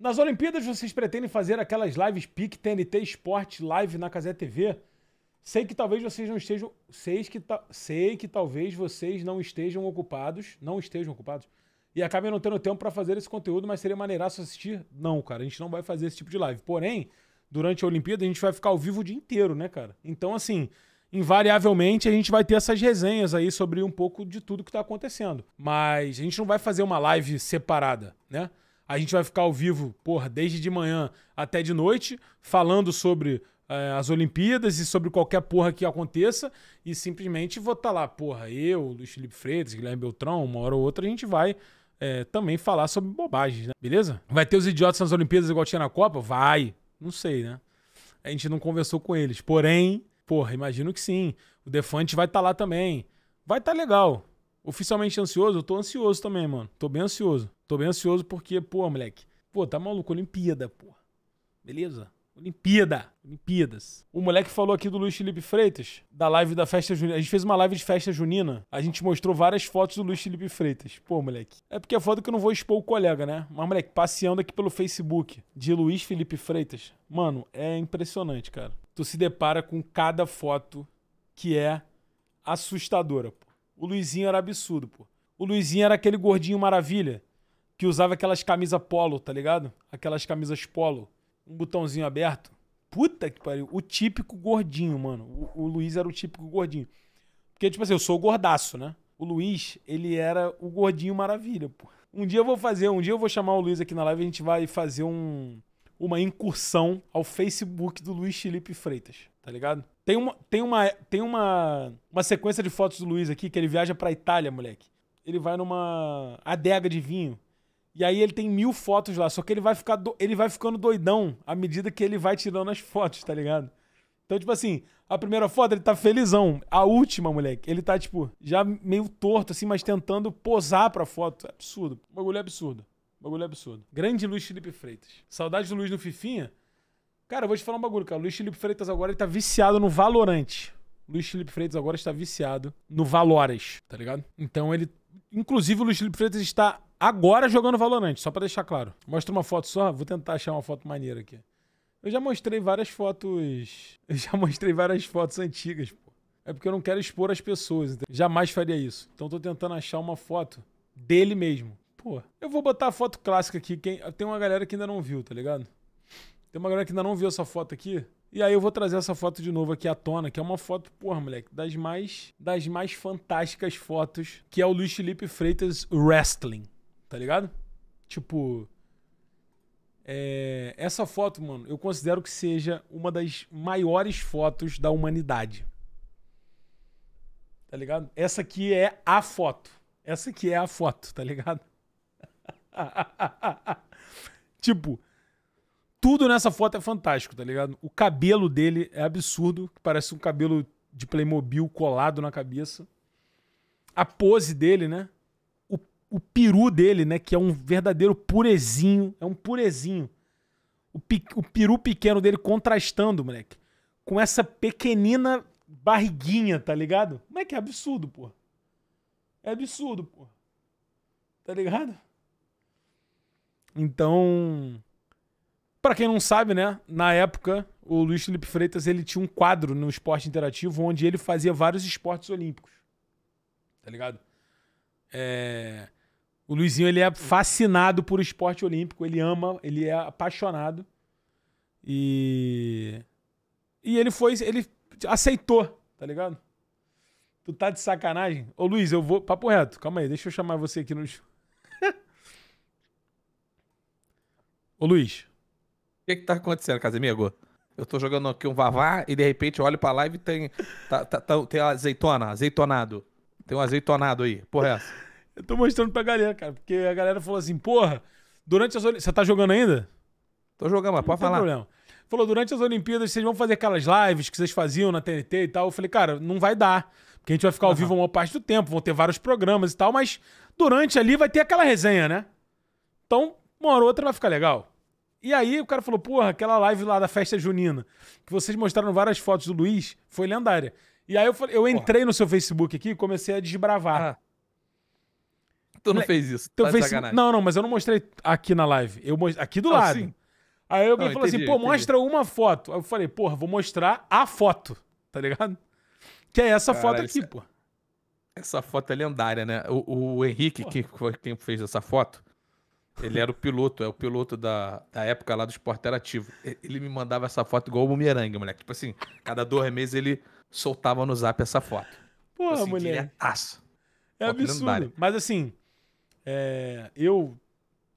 Nas Olimpíadas vocês pretendem fazer aquelas lives PIC, TNT Esporte Live na Casé TV? Sei que talvez vocês não estejam, sei que, ta, sei que talvez vocês não estejam ocupados, não estejam ocupados e acabem não tendo tempo para fazer esse conteúdo, mas seria maneiraço assistir? Não, cara, a gente não vai fazer esse tipo de live. Porém, durante a Olimpíada a gente vai ficar ao vivo o dia inteiro, né, cara? Então assim, invariavelmente a gente vai ter essas resenhas aí sobre um pouco de tudo que tá acontecendo, mas a gente não vai fazer uma live separada, né? A gente vai ficar ao vivo, porra, desde de manhã até de noite, falando sobre é, as Olimpíadas e sobre qualquer porra que aconteça. E simplesmente vou estar tá lá, porra, eu, Luiz Felipe Freitas, Guilherme Beltrão, uma hora ou outra a gente vai é, também falar sobre bobagens, né? Beleza? Vai ter os idiotas nas Olimpíadas igual tinha na Copa? Vai! Não sei, né? A gente não conversou com eles. Porém, porra, imagino que sim. O Defante vai estar tá lá também. Vai estar tá legal. Oficialmente ansioso? Eu tô ansioso também, mano. Tô bem ansioso. Tô bem ansioso porque, pô, moleque. Pô, tá maluco? Olimpíada, pô. Beleza? Olimpíada. Olimpíadas. O moleque falou aqui do Luiz Felipe Freitas, da live da festa junina. A gente fez uma live de festa junina. A gente mostrou várias fotos do Luiz Felipe Freitas. Pô, moleque. É porque é foda que eu não vou expor o colega, né? Mas, moleque, passeando aqui pelo Facebook de Luiz Felipe Freitas, mano, é impressionante, cara. Tu se depara com cada foto que é assustadora, pô. O Luizinho era absurdo, pô. O Luizinho era aquele gordinho maravilha que usava aquelas camisas polo, tá ligado? Aquelas camisas polo. Um botãozinho aberto. Puta que pariu. O típico gordinho, mano. O, o Luiz era o típico gordinho. Porque, tipo assim, eu sou o gordaço, né? O Luiz, ele era o gordinho maravilha, pô. Um dia eu vou fazer, um dia eu vou chamar o Luiz aqui na live e a gente vai fazer um, uma incursão ao Facebook do Luiz Felipe Freitas tá ligado? Tem uma, tem uma, tem uma, uma sequência de fotos do Luiz aqui que ele viaja pra Itália, moleque. Ele vai numa adega de vinho. E aí ele tem mil fotos lá, só que ele vai, ficar do, ele vai ficando doidão à medida que ele vai tirando as fotos, tá ligado? Então, tipo assim, a primeira foto ele tá felizão. A última, moleque, ele tá, tipo, já meio torto, assim, mas tentando posar pra foto. É absurdo. O bagulho é absurdo. O bagulho é absurdo. Grande Luiz Felipe Freitas. Saudade do Luiz no Fifinha? Cara, eu vou te falar um bagulho, cara. O Luiz Felipe Freitas agora ele tá viciado no Valorante. Luiz Felipe Freitas agora está viciado no Valorant, tá ligado? Então ele. Inclusive, o Luiz Felipe Freitas está agora jogando Valorant, só para deixar claro. Mostra uma foto só, vou tentar achar uma foto maneira aqui. Eu já mostrei várias fotos. Eu já mostrei várias fotos antigas, pô. É porque eu não quero expor as pessoas, então jamais faria isso. Então tô tentando achar uma foto dele mesmo. Pô, eu vou botar a foto clássica aqui. Quem... Tem uma galera que ainda não viu, tá ligado? Tem uma galera que ainda não viu essa foto aqui. E aí eu vou trazer essa foto de novo aqui à tona, que é uma foto, porra, moleque, das mais, das mais fantásticas fotos, que é o Luiz Felipe Freitas Wrestling, tá ligado? Tipo, é, essa foto, mano, eu considero que seja uma das maiores fotos da humanidade. Tá ligado? Essa aqui é a foto. Essa aqui é a foto, tá ligado? tipo, tudo nessa foto é fantástico, tá ligado? O cabelo dele é absurdo, parece um cabelo de Playmobil colado na cabeça. A pose dele, né? O, o peru dele, né? Que é um verdadeiro purezinho. É um purezinho. O, pe, o peru pequeno dele contrastando, moleque. Com essa pequenina barriguinha, tá ligado? Como é que é absurdo, pô. É absurdo, pô. Tá ligado? Então, para quem não sabe, né, na época, o Luiz Felipe Freitas ele tinha um quadro no Esporte Interativo onde ele fazia vários esportes olímpicos. Tá ligado? É... O Luizinho ele é fascinado por esporte olímpico, ele ama, ele é apaixonado. E e ele foi, ele aceitou, tá ligado? Tu tá de sacanagem? Ô Luiz, eu vou. Papo reto, calma aí, deixa eu chamar você aqui no. Ô Luiz que que tá acontecendo, Casemiro? Eu tô jogando aqui um vavá e de repente eu olho pra live e tem, tá, tá, tá, tem azeitona, azeitonado. Tem um azeitonado aí. Porra, é essa? Eu tô mostrando pra galera, cara, porque a galera falou assim, porra, durante as Olimpíadas. Você tá jogando ainda? Tô jogando, mas pode falar. Não tem problema. Falou, durante as Olimpíadas vocês vão fazer aquelas lives que vocês faziam na TNT e tal. Eu falei, cara, não vai dar. Porque a gente vai ficar ao uhum. vivo a maior parte do tempo, vão ter vários programas e tal, mas durante ali vai ter aquela resenha, né? Então, uma hora ou outra vai ficar legal. E aí o cara falou, porra, aquela live lá da festa junina, que vocês mostraram várias fotos do Luiz, foi lendária. E aí eu, falei, eu entrei porra. no seu Facebook aqui e comecei a desbravar. Ah. Tu não fez isso, tá fez... Não, não, mas eu não mostrei aqui na live, eu most... aqui do ah, lado. Sim. Aí alguém falou assim, pô, mostra uma foto. Aí eu falei, porra, vou mostrar a foto, tá ligado? Que é essa Caralho, foto aqui, pô. Essa foto é lendária, né? O, o Henrique, que foi quem fez essa foto, ele era o piloto, é o piloto da, da época lá do esporte interativo. Ele me mandava essa foto igual o bumerangue, moleque. Tipo assim, cada dois meses ele soltava no zap essa foto. Porra, tipo assim, mulher. É absurdo. Mas assim, é, eu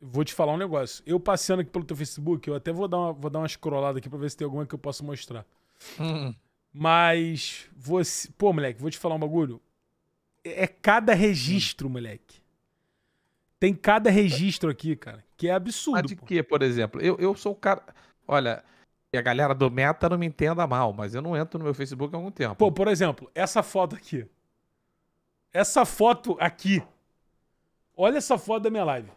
vou te falar um negócio. Eu passeando aqui pelo teu Facebook, eu até vou dar uma, vou dar uma scrollada aqui pra ver se tem alguma que eu possa mostrar. Hum. Mas você. Pô, moleque, vou te falar um bagulho. É, é cada registro, hum. moleque. Tem cada registro aqui, cara, que é absurdo. Mas de pô. que, por exemplo? Eu, eu sou o cara. Olha, e a galera do Meta não me entenda mal, mas eu não entro no meu Facebook há algum tempo. Pô, por exemplo, essa foto aqui. Essa foto aqui. Olha essa foto da minha live.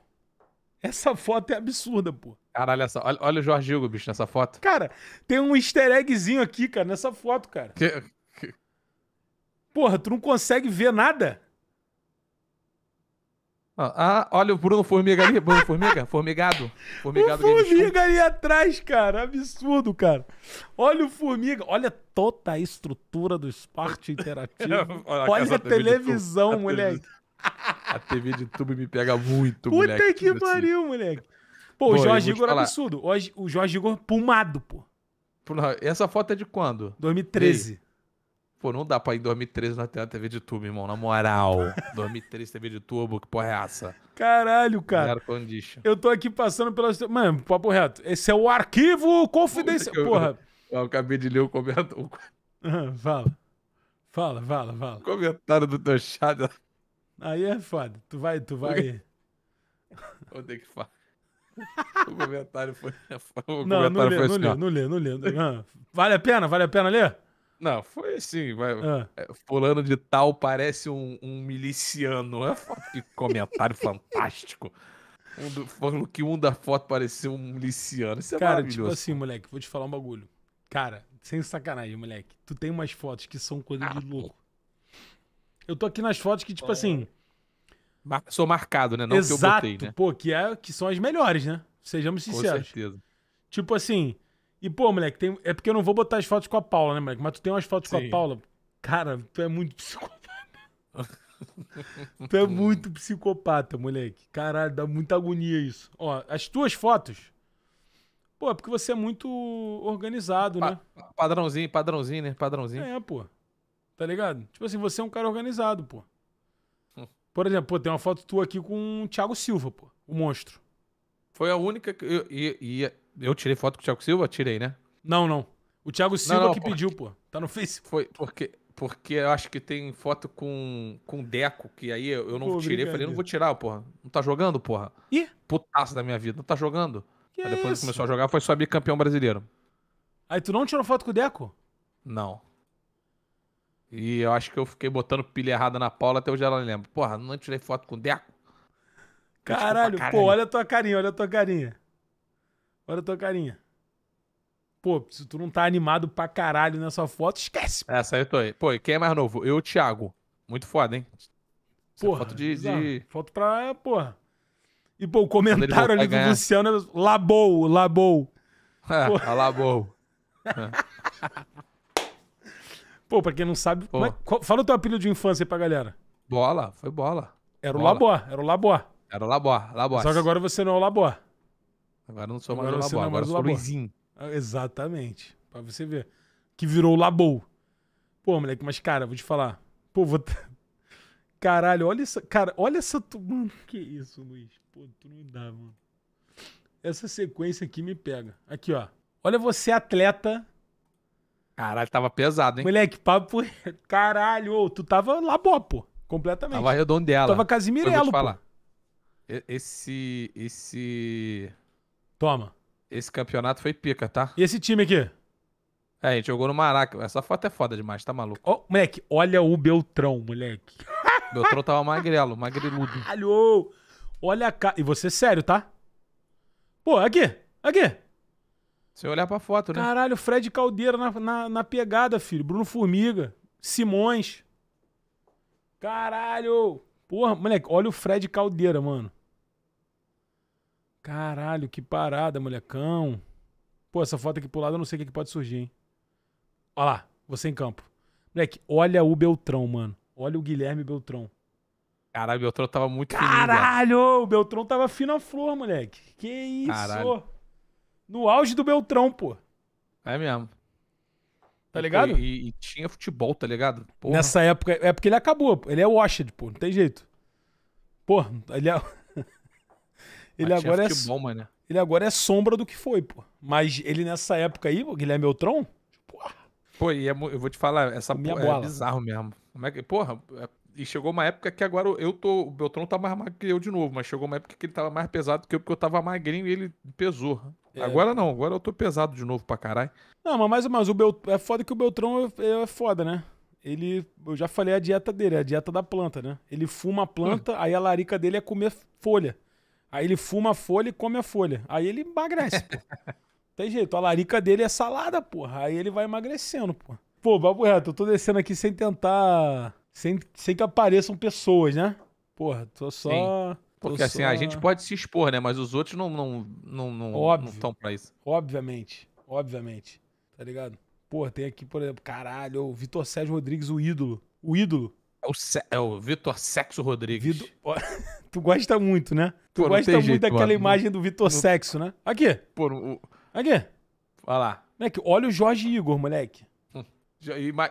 Essa foto é absurda, pô. Caralho, essa, olha, olha o Jorge Hugo, bicho, nessa foto. Cara, tem um easter eggzinho aqui, cara, nessa foto, cara. Que, Porra, tu não consegue ver nada? Ah, ah, olha o Bruno Formiga ali. Bruno Formiga? Formigado. Formigado o Formiga ali atrás, cara. Absurdo, cara. Olha o Formiga. Olha toda a estrutura do esporte interativo. olha, olha a, a televisão, a moleque. TV, a TV de tubo me pega muito, Puta moleque. Puta que assim. pariu, moleque. Pô, o Jorge Igor é falar. absurdo. O Jorge Igor é pumado, pô. Essa foto é de quando? 2013. Pô, não dá pra ir em 2013 na TV de tubo, irmão. Na moral. 2013 TV de tubo, que porra é essa? Caralho, cara. Eu tô aqui passando pelas. Mano, papo reto. Esse é o arquivo confidencial. Porra. Eu, acabei de ler o comentário. Uhum, fala. Fala, fala, fala. O comentário do teu chat. Aí é foda. Tu vai, tu vai. Vou ter que falar. o comentário foi. O não, comentário não lê, foi não assim, lê, não lê, não lê. Vale a pena? Vale a pena ler? Não, foi assim, vai. Ah. É, fulano de tal parece um, um miliciano. É que comentário fantástico. Um do, que um da foto pareceu um miliciano. Isso é Cara, tipo assim, moleque, vou te falar um bagulho. Cara, sem sacanagem, moleque. Tu tem umas fotos que são coisa de ah, louco. Eu tô aqui nas fotos que, tipo assim. Mar sou marcado, né? Não exato, que eu botei, né? Pô, que, é, que são as melhores, né? Sejamos sinceros. Com certeza. Tipo assim, e, pô, moleque, tem... é porque eu não vou botar as fotos com a Paula, né, moleque? Mas tu tem umas fotos Sim. com a Paula. Cara, tu é muito psicopata. tu é muito psicopata, moleque. Caralho, dá muita agonia isso. Ó, as tuas fotos. Pô, é porque você é muito organizado, pa né? Padrãozinho, padrãozinho, né? Padrãozinho. É, pô. Tá ligado? Tipo assim, você é um cara organizado, pô. Hum. Por exemplo, pô, tem uma foto tua aqui com o Thiago Silva, pô. O monstro. Foi a única que. Eu, e, e eu tirei foto com o Thiago Silva? Tirei, né? Não, não. O Thiago Silva não, não, que porque... pediu, pô. Tá no Face. Foi porque, porque eu acho que tem foto com com Deco, que aí eu não pô, tirei. Falei, não vou tirar, porra. Não tá jogando, porra? Ih? Putaço da minha vida. Não tá jogando? Que aí depois é começou a jogar, foi só bicampeão brasileiro. Aí tu não tirou foto com o Deco? Não. E eu acho que eu fiquei botando pilha errada na Paula até hoje ela lembra. Porra, não tirei foto com o Deco? Caralho, caralho, pô, olha a tua carinha, olha a tua carinha. Olha a tua carinha. Pô, se tu não tá animado pra caralho nessa foto, esquece. É, essa eu tô aí. Pô, e quem é mais novo? Eu, Thiago. Muito foda, hein? Essa porra, foto de, é de... Foto pra... É, porra. E, pô, o comentário ali do Luciano é... Labou, labou. É, labou. é. Pô, pra quem não sabe... Mas, qual, fala o teu apelido de infância aí pra galera. Bola, foi bola. Era bola. o Labó, era o Labó. Era o Labó, Labó. Só que agora você não é o Labó. Agora não sou mais é agora o Labor, é agora sou o Luizinho. Ah, exatamente. Pra você ver. Que virou o Labou. Pô, moleque, mas cara, vou te falar. Pô, vou. Caralho, olha essa. Cara, olha essa. Mano, que isso, Luiz? Pô, tu não dá, mano. Essa sequência aqui me pega. Aqui, ó. Olha você, atleta. Caralho, tava pesado, hein? Moleque, papo. Caralho, tu tava labó, pô. Completamente. Tava redondela. Tava Casimirelo, pô. Esse. Esse. Toma. Esse campeonato foi pica, tá? E esse time aqui? É, a gente jogou no Maraca. Essa foto é foda demais, tá maluco? Oh, moleque, olha o Beltrão, moleque. Beltrão tava magrelo, magreludo. Caralho! Olha a cara. E você é sério, tá? Pô, aqui, aqui. Se eu olhar pra foto, né? Caralho, Fred Caldeira na, na, na pegada, filho. Bruno Formiga. Simões. Caralho! Porra, moleque, olha o Fred Caldeira, mano. Caralho, que parada, molecão. Pô, essa foto aqui pro lado eu não sei o que, que pode surgir, hein? Olha lá, você em campo. Moleque, olha o Beltrão, mano. Olha o Guilherme Beltrão. Caralho, o Beltrão tava muito Caralho, o Beltrão tava fino a flor, moleque. Que isso? Caralho. No auge do Beltrão, pô. É mesmo. Tá ligado? E, e tinha futebol, tá ligado? Porra. Nessa época, é porque ele acabou. Ele é washed, pô. Não tem jeito. Pô, ele é... Ele Mas agora é bom, mano. Ele agora é sombra do que foi, pô. Mas ele nessa época aí, o Guilherme Beltrão? Pô, e é, eu vou te falar, essa porra é bola. é bizarro mesmo. Como é que, porra, é, e chegou uma época que agora eu tô. O Beltrão tá mais magro que eu de novo, mas chegou uma época que ele tava mais pesado que eu, porque eu tava magrinho e ele pesou. É. Agora não, agora eu tô pesado de novo pra caralho. Não, mas, mais mas o Bel, é foda que o Beltrão é, é, foda, né? Ele. Eu já falei a dieta dele, é a dieta da planta, né? Ele fuma a planta, hum. aí a larica dele é comer folha. Aí ele fuma a folha e come a folha. Aí ele emagrece, pô. Tem jeito, a larica dele é salada, porra. Aí ele vai emagrecendo, pô. Pô, papo reto, eu tô descendo aqui sem tentar. Sem, sem que apareçam pessoas, né? Porra, tô só. Sim. Porque tô assim, só... a gente pode se expor, né? Mas os outros não não não não, Óbvio, não pra isso. Obviamente, obviamente. Tá ligado? Porra, tem aqui, por exemplo, caralho, o Vitor Sérgio Rodrigues, o ídolo. O ídolo. É o, Se... é o Vitor Sexo Rodrigues. tu gosta muito, né? Tu Pô, gosta muito jeito, daquela mano. imagem do Vitor não... Sexo, né? Aqui. Pô, o... Aqui. Olha lá. Moleque, olha o Jorge Igor, moleque.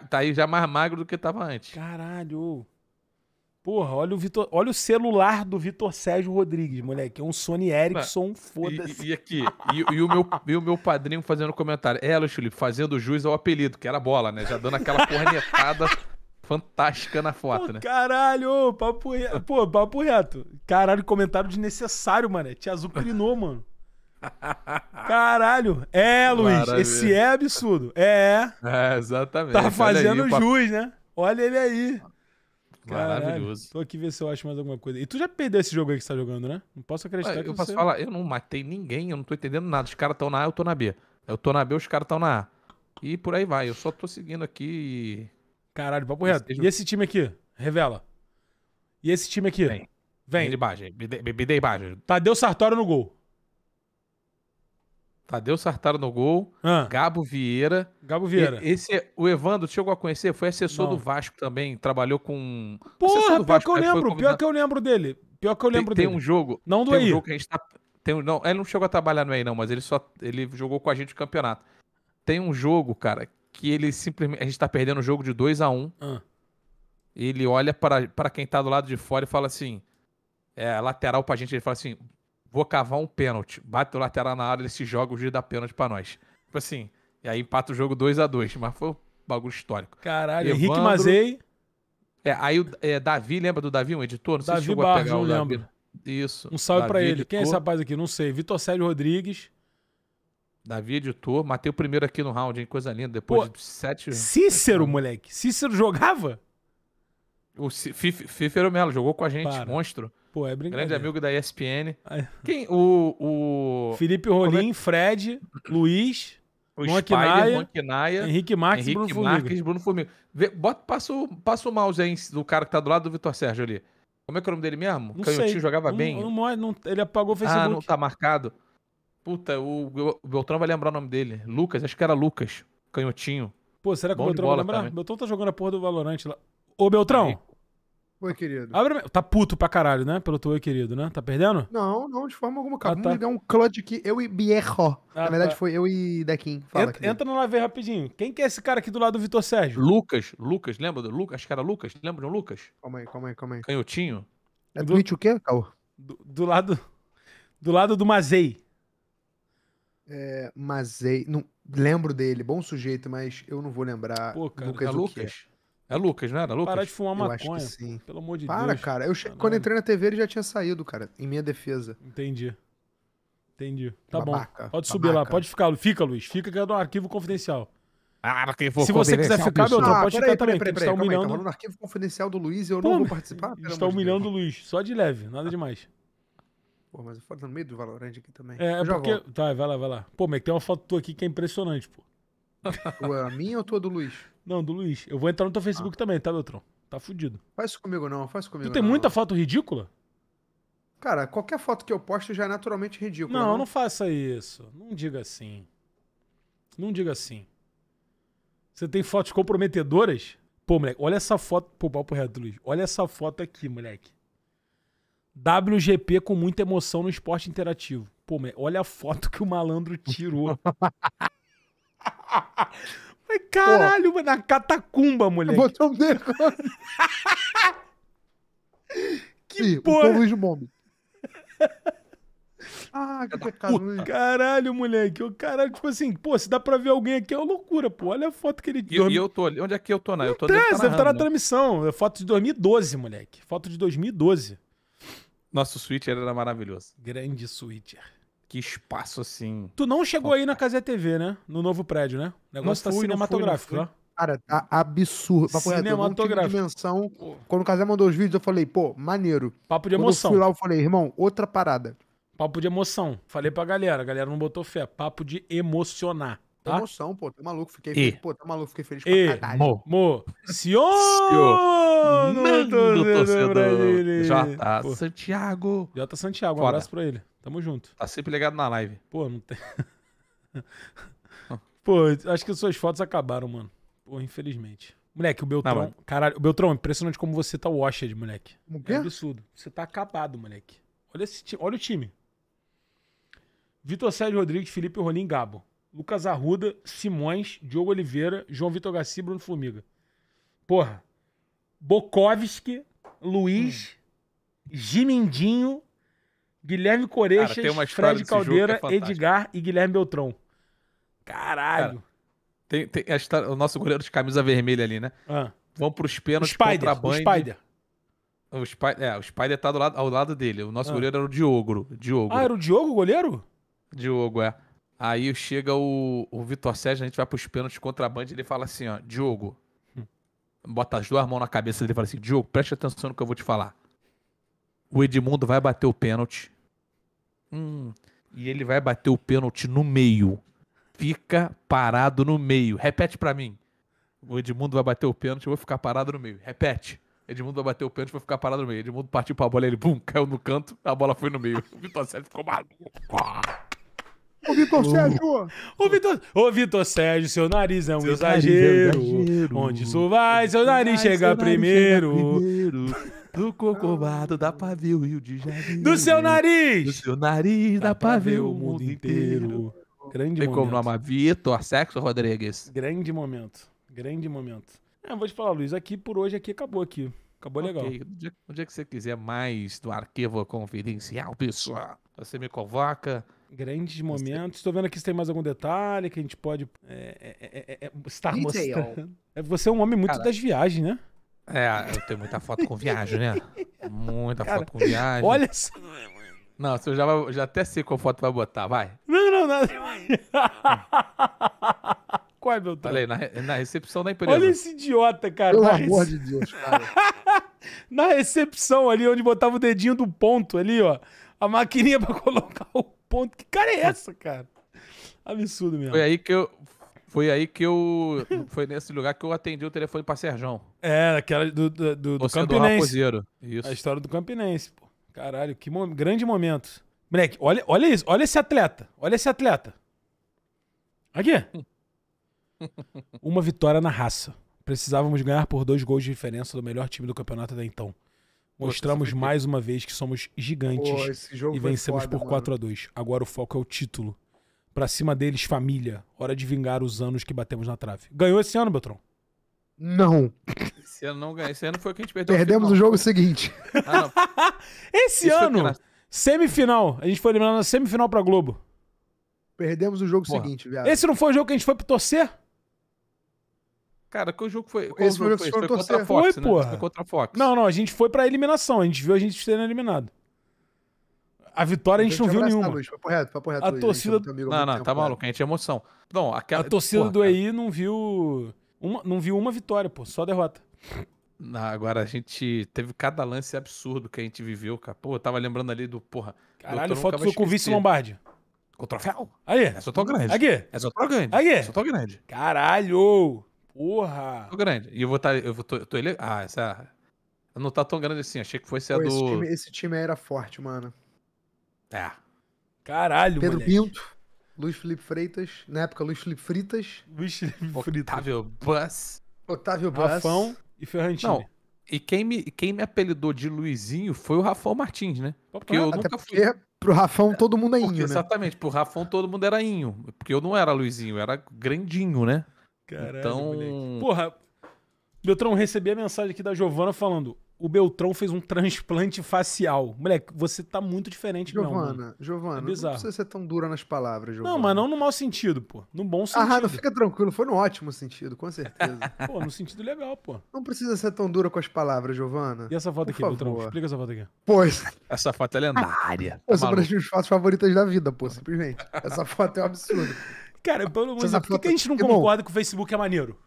Tá aí já mais magro do que tava antes. Caralho. Porra, olha o, Vitor, olha o celular do Vitor Sérgio Rodrigues, moleque. É um Sony Ericsson, foda-se. E, e, aqui, e, e, o meu, e o meu padrinho fazendo comentário. É, Luiz Felipe, fazendo jus ao apelido, que era bola, né? Já dando aquela cornetada. fantástica na foto, Pô, né? Caralho, papo reto. Pô, papo reto. Caralho, comentário desnecessário, mano. Te azucrinou, mano. Caralho. É, Luiz, Maravilha. esse é absurdo. É. É, exatamente. Tá fazendo aí, jus, né? Olha ele aí. Caralho. Maravilhoso. Tô aqui ver se eu acho mais alguma coisa. E tu já perdeu esse jogo aí que você tá jogando, né? Não posso acreditar Ué, que eu você... posso falar, eu não matei ninguém, eu não tô entendendo nada. Os caras estão na A, eu tô na B. Eu tô na B, os caras estão na A. E por aí vai. Eu só tô seguindo aqui Caralho, papo reto. E esse time aqui? Revela. E esse time aqui? Vem. Vem. de baixo. Me dei Tadeu Sartório no gol. Tadeu Sartaro no gol, ah. Gabo Vieira. Gabo Vieira. E, esse, é, o Evandro, chegou a conhecer, foi assessor não. do Vasco também, trabalhou com... Porra, pior Vasco, que eu lembro, pior que eu lembro dele. Pior que eu lembro tem, dele. Tem um jogo... Não do aí. Um jogo que a gente tá, tem, não, ele não chegou a trabalhar no aí não, mas ele só ele jogou com a gente no campeonato. Tem um jogo, cara, que ele simplesmente. A gente tá perdendo o jogo de 2 a 1 um, ah. Ele olha para quem tá do lado de fora e fala assim: é, lateral pra gente. Ele fala assim: vou cavar um pênalti. Bate o lateral na área, ele se joga, o juiz da pênalti pra nós. Tipo assim. E aí empata o jogo 2 a 2 Mas foi um bagulho histórico. Caralho, Evandro, Henrique Mazei. É, aí o é, Davi, lembra do Davi, um editor? Não Davi sei se chegou Barros, a pegar não lembro. Isso. Um salve para ele. Editor. Quem é esse rapaz aqui? Não sei. Vitor Célio Rodrigues. Davi editor, matei o primeiro aqui no round, hein? Coisa linda. Depois Pô, de sete. Cícero, moleque. Cícero jogava? O Fífero Melo jogou com a gente, Para. monstro. Pô, é brincadeira. Grande amigo da ESPN. Quem? O. o... Felipe é Rolim, é? Fred, Luiz. O Monquinaia, Henrique Marques, Henrique Bruno Marques, Formiga. Bruno Formiga. Vê, bota, passa, o, passa o mouse aí do cara que tá do lado do Vitor Sérgio ali. Como é que é o nome dele mesmo? Não Canhotinho sei. jogava bem. ele apagou o Facebook. Ah, não tá marcado. Puta, o, o Beltrão vai lembrar o nome dele. Lucas, acho que era Lucas. Canhotinho. Pô, será que Bom o Beltrão vai lembrar? Também. Tá, né? Beltrão tá jogando a porra do Valorante lá. Ô, Beltrão! Oi, querido. Abre... Tá puto pra caralho, né? Pelo teu oi, querido, né? Tá perdendo? Não, não, de forma alguma. Acabamos ah, tá. de dar um clutch aqui. Eu e Bierro. Ah, Na verdade, tá. foi eu e Dequim. Fala, entra, entra no live rapidinho. Quem que é esse cara aqui do lado do Vitor Sérgio? Lucas. Lucas, lembra do Lucas? Acho que era Lucas. Lembra do Lucas? Calma aí, calma aí, calma aí. Canhotinho. É do... Twitch o quê, Caô? Do, do lado... Do lado do Mazei. É, Mazei. Não, lembro dele, bom sujeito, mas eu não vou lembrar. Pô, cara, Lucas, é Lucas? É. é. Lucas, não era? Lucas? Parar de fumar eu maconha. sim. Pelo amor de Para, Deus. Para, cara. Eu che... Quando entrei na TV, ele já tinha saído, cara. Em minha defesa. Entendi. Entendi. Tá Babaca. bom. Pode subir Babaca. lá. Pode ficar. Fica, Luiz. Fica que é do arquivo confidencial. Ah, Se você quiser ficar, meu ah, pode ficar também. Peraí, tá peraí, peraí, humilhando... Tá aí, no arquivo confidencial do Luiz eu Pô, não vou participar? Está humilhando o Luiz. Só de leve. Nada demais. Pô, mas eu foto no meio do Valorant aqui também. É, é eu porque... Tá, vai lá, vai lá. Pô, mas tem uma foto tua aqui que é impressionante, pô. a minha ou tua do Luiz? Não, do Luiz. Eu vou entrar no teu ah. Facebook ah. também, tá, Beltrão? Tá fudido. Faz isso comigo não, faz comigo Tu tem não. muita foto ridícula? Cara, qualquer foto que eu posto já é naturalmente ridícula. Não, não, né? não faça isso. Não diga assim. Não diga assim. Você tem fotos comprometedoras? Pô, moleque, olha essa foto. Pô, papo reto, Luiz. Olha essa foto aqui, moleque. WGP com muita emoção no esporte interativo. Pô, mas olha a foto que o malandro tirou. mas caralho, Pô, na catacumba, moleque. Botou um dedo. que Sim, porra. Luiz Bombe. Ah, que pecado. Né? Caralho, moleque. O tipo assim, pô, se dá pra ver alguém aqui é uma loucura, pô. Olha a foto que ele deu. E, eu tô ali. Onde é que eu tô, né? Eu tô Atrás, deve estar tá na, na né? transmissão. É foto de 2012, moleque. Foto de 2012. Nosso switcher era maravilhoso. Grande switcher. Que espaço assim. Tu não chegou Opa. aí na Casé TV, né? No novo prédio, né? O negócio tá não tá fui, cinematográfico, né? Cara, tá absurdo. Papo cinematográfico. Reto, dimensão. Quando o Casé mandou os vídeos, eu falei, pô, maneiro. Papo de emoção. Quando eu fui lá, eu falei, irmão, outra parada. Papo de emoção. Falei pra galera, a galera não botou fé. Papo de emocionar. Tá? Emoção, pô, tá maluco, fiquei e... feliz, pô, tá maluco, fiquei feliz e... pra caralho. Mo, mo, Siono, Mano, torcedor, Jota Santiago. Jota Santiago, um abraço pra ele, tamo junto. Tá sempre ligado na live. Pô, não tem... pô, acho que suas fotos acabaram, mano. Pô, infelizmente. Moleque, o Beltrão. Não, caralho, o Beltrão, impressionante como você tá washed, moleque. O é quê? É absurdo. Você tá acabado, moleque. Olha, esse, olha o time. Vitor Sérgio Rodrigues, Felipe Rolim Gabo. Lucas Arruda, Simões, Diogo Oliveira, João Vitor Garcia Bruno Formiga. Porra. Bokovski, Luiz, hum. Gimindinho, Guilherme Coreixas, Fred é Caldeira, é Edgar e Guilherme Beltrão. Caralho. Cara, tem, tem a história, o nosso goleiro de camisa vermelha ali, né? Ah. Vão pros pênaltis Spider, contra a Band. O Spider. O Spider, é, o Spider tá do lado, ao lado dele. O nosso ah. goleiro era o Diogo. Diogo. Ah, era o Diogo o goleiro? Diogo, é. Aí chega o, o Vitor Sérgio, a gente vai pros pênaltis contra a Band, e ele fala assim, ó, Diogo, bota as duas mãos na cabeça dele e fala assim, Diogo, preste atenção no que eu vou te falar. O Edmundo vai bater o pênalti. Hum, e ele vai bater o pênalti no meio. Fica parado no meio. Repete para mim. O Edmundo vai bater o pênalti, eu vou ficar parado no meio. Repete. Edmundo vai bater o pênalti, vou ficar parado no meio. Edmundo partiu pra bola, ele bum, caiu no canto, a bola foi no meio. O Vitor Sérgio ficou maluco. Ô, Vitor Sérgio! Ô, Vitor, ô, Vitor Sérgio, seu nariz é um seu é exagero. É exagero. Onde isso vai, seu nariz, seu chega, primeiro. chega primeiro. Do cocobado dá pra ver o Rio de Janeiro. Do seu nariz! Do seu nariz dá, dá pra ver o mundo inteiro. Grande Tem momento. como nome? Vitor Sexo Rodrigues. Grande momento. Grande momento. É, vou te falar, Luiz, aqui por hoje aqui acabou aqui. Acabou okay. legal. Onde é dia é que você quiser mais do arquivo confidencial, pessoal, você me convoca Grandes momentos. Estou vendo aqui se tem mais algum detalhe que a gente pode é, é, é, é, é estar Detail. mostrando. É, você é um homem muito Cara. das viagens, né? É, eu tenho muita foto com viagem, né? Muita Cara, foto com viagem. Olha só. Não, eu já, vai, já até sei qual foto vai botar, vai. Não, não, nada. Qual é, meu Falei, na, na recepção da empresa. Olha esse idiota, cara. Pelo rece... amor de Deus, cara. na recepção ali, onde botava o dedinho do ponto ali, ó. A maquininha pra colocar o ponto. Que cara é essa, cara? Absurdo mesmo. Foi aí que eu. Foi aí que eu. Foi nesse lugar que eu atendi o telefone pra Serjão. É, aquela do, do, do, do Campinense. Isso. A história do Campinense, pô. Caralho, que mo grande momento. Moleque, olha, olha isso. Olha esse atleta. Olha esse atleta. Aqui. Uma vitória na raça. Precisávamos ganhar por dois gols de diferença do melhor time do campeonato até então. Mostramos mais uma vez que somos gigantes e vencemos foda, por 4 a 2 Agora o foco é o título. Pra cima deles, família. Hora de vingar os anos que batemos na trave. Ganhou esse ano, Beltrão? Não. Esse ano não ganhou. Esse ano foi o que a gente perdeu. Perdemos o jogo seguinte. Ah, esse Isso ano, semifinal. A gente foi eliminado na semifinal pra Globo. Perdemos o jogo Porra. seguinte, viado. Esse não foi o jogo que a gente foi pra torcer? Cara, que jogo foi? Qual Esse jogo foi, foi contra a Fox, foi, né? Porra. Foi contra a Fox. Não, não, a gente foi pra eliminação. A gente viu a gente sendo eliminado. A vitória a gente, a gente não viu nenhuma. Luiz, papo reto, papo reto, a torcida. não, não, tá né? maluco, a gente é emoção. Não, aquela... A torcida porra, do cara. EI não viu. Uma, não viu uma vitória, pô, só derrota. Não, agora a gente teve cada lance absurdo que a gente viveu, cara. Pô, eu tava lembrando ali do, porra. Caralho, foto sua com o vice Lombardi. Com o troféu? Aí. Essa eu tô grande. Aqui. Essa eu tô grande. Aqui. Essa eu tô grande. Caralho! Porra! Tô grande. E eu vou estar. Tá, eu vou, tô, eu tô ele... Ah, essa. Não tá tão grande assim. Achei que fosse a do. Esse time, esse time era forte, mano. É. Caralho, Pedro moleque. Pinto, Luiz Felipe Freitas. Na época, Luiz Felipe Fritas. Luiz Felipe Fritas. Otávio Bus. Otávio Bus. Rafão e Ferrantinho. Não. E quem me, quem me apelidou de Luizinho foi o Rafão Martins, né? Porque eu nunca fui. Pro Rafão todo mundo é porque, inho, né? Exatamente, pro Rafão todo mundo era inho. Porque eu não era Luizinho, eu era grandinho, né? Caralho, então... Moleque. Porra, Beltrão, recebi a mensagem aqui da Giovana falando: o Beltrão fez um transplante facial. Moleque, você tá muito diferente, Giovana, não. Mano. Giovana, é bizarro. não precisa ser tão dura nas palavras, Giovana. Não, mas não no mau sentido, pô. No bom sentido. Ah, não fica tranquilo, foi no ótimo sentido, com certeza. pô, no sentido legal, pô. Não precisa ser tão dura com as palavras, Giovana. E essa foto Por aqui, favor. Beltrão? Explica essa foto aqui. Pois. Essa foto é lendária. Tá essa é uma das minhas fotos favoritas da vida, pô, simplesmente. Essa foto é um absurdo. Cara, pelo amor de Deus, por que a gente não Irmão, concorda que o Facebook é maneiro?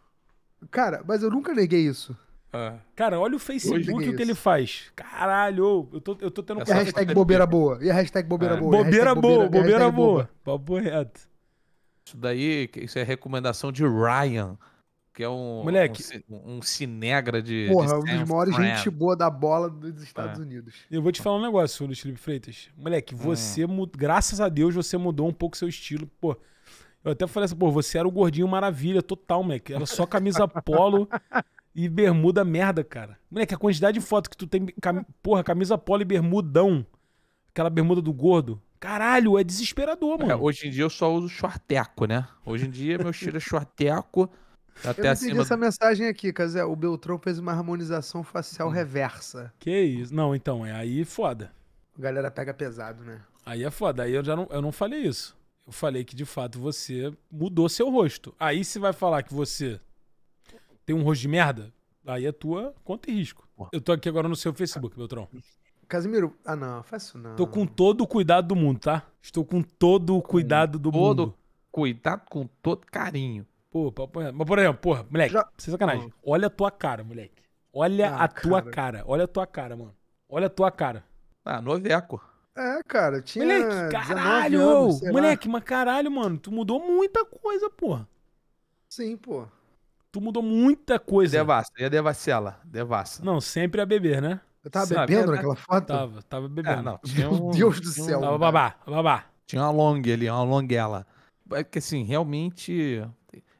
Cara, mas eu nunca neguei isso. Ah. Cara, olha o Facebook o que ele faz. Caralho, eu tô, eu tô tendo... E a hashtag bobeira boa? E a hashtag bobeira ah. boa? Bobeira boa, bobeira boa. Papo reto. Isso daí, isso é recomendação de Ryan, que é um... Moleque... Um, um cinegra de... Porra, de um dos maiores gente boa da bola dos é. Estados Unidos. Eu vou te falar um negócio, Luiz Felipe Freitas. Moleque, hum. você... Graças a Deus, você mudou um pouco seu estilo, pô... Eu até falei assim, pô, você era o gordinho maravilha total, moleque. Era só camisa polo e bermuda merda, cara. Moleque, a quantidade de foto que tu tem, cam... porra, camisa polo e bermudão. Aquela bermuda do gordo. Caralho, é desesperador, é, mano. É, hoje em dia eu só uso shorteco, né? Hoje em dia meu cheiro é shorteco. Tá até eu entendi acima... essa mensagem aqui, Casé. O Beltrão fez uma harmonização facial hum. reversa. Que isso? Não, então, é aí foda. galera pega pesado, né? Aí é foda. Aí eu já não, eu não falei isso. Eu falei que de fato você mudou seu rosto. Aí você vai falar que você tem um rosto de merda, aí é tua conta e risco. Eu tô aqui agora no seu Facebook, Beltrão. Casimiro, ah não, faz isso não. Tô com todo o cuidado do mundo, tá? Estou com todo o cuidado do todo mundo. Cuidado com todo carinho. Pô, mas por exemplo, porra, moleque, Já... sem sacanagem. Olha a tua cara, moleque. Olha ah, a tua cara. cara. Olha a tua cara, mano. Olha a tua cara. Ah, noveco. É, cara, tinha. Moleque, caralho! Anos, moleque, lá. mas caralho, mano, tu mudou muita coisa, pô. Sim, pô. Tu mudou muita coisa. Devassa, ia devassela, devassa. Não, sempre a beber, né? Eu tava Sabe, bebendo é naquela foto? Tava, tava bebendo. É, não, tinha Meu um, Deus do céu. Um, tava babá, babá. Tinha uma long ali, uma longuela. É que assim, realmente.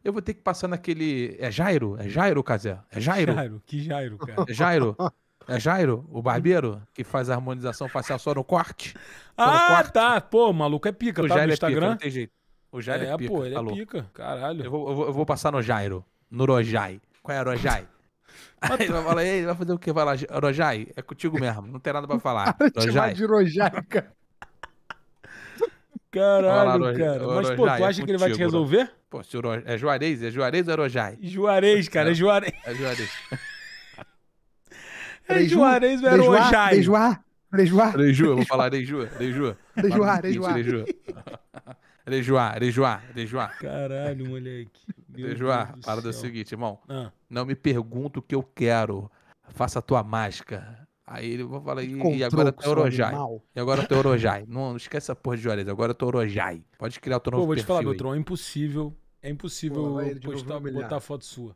Eu vou ter que passar naquele. É Jairo? É Jairo, Casé? É Jairo? Jairo, que Jairo, cara. É Jairo. É Jairo, o barbeiro, que faz a harmonização facial só no corte. no ah, tá. Pô, o maluco é pica, o tá Jairo no Instagram. É pica, não tem jeito. O Jairo é, é pica. pô, ele falou. Tá é pica. Caralho. Eu vou, eu vou, eu vou passar no Jairo, no Rojai. Qual é Rojai? Aí ele vai falar, vai fazer o que? Vai lá, Rojai, é contigo mesmo, não tem nada pra falar. Rojai. de Rojai, cara. Caralho, lá, cara. Mas, pô, tu é acha é contigo, que ele vai te resolver? Pô, se o Ro... é Juarez? É Juarez ou é Rojai? Juarez, cara, é, é Juarez. É Juarez. Feijoá, nem era o Ojai. Feijoá, Feijoá. Feijoá, vou falar Feijoá, Feijoá. Feijoá, Feijoá. Arejoá, arejoá, arejoá. Caralho, moleque. Arejoá, parada é o seguinte, irmão. Ah. Não me pergunta o que eu quero. Faça a tua mágica. Aí ele vai falar, tá e, e agora teu tá Orojai. E agora eu Orojai. não, não esquece essa porra de Juarez, agora teu tá Orojai. Pode criar o teu novo Pô, vou te falar, Beltrão, é impossível, é impossível Pô, postar, botar foto sua.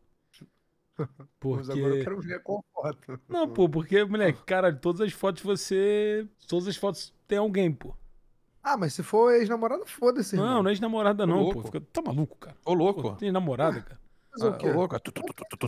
Porque... Mas agora eu quero ver qual foto. Não, pô, porque, moleque, cara, todas as fotos você. Todas as fotos tem alguém, pô. Ah, mas se for ex-namorada, foda-se. Não, irmão. não é ex-namorada, não, pô. Fica... Tá maluco, cara. Ô, louco. Pô, tem namorada, cara. ah, Ô, louco.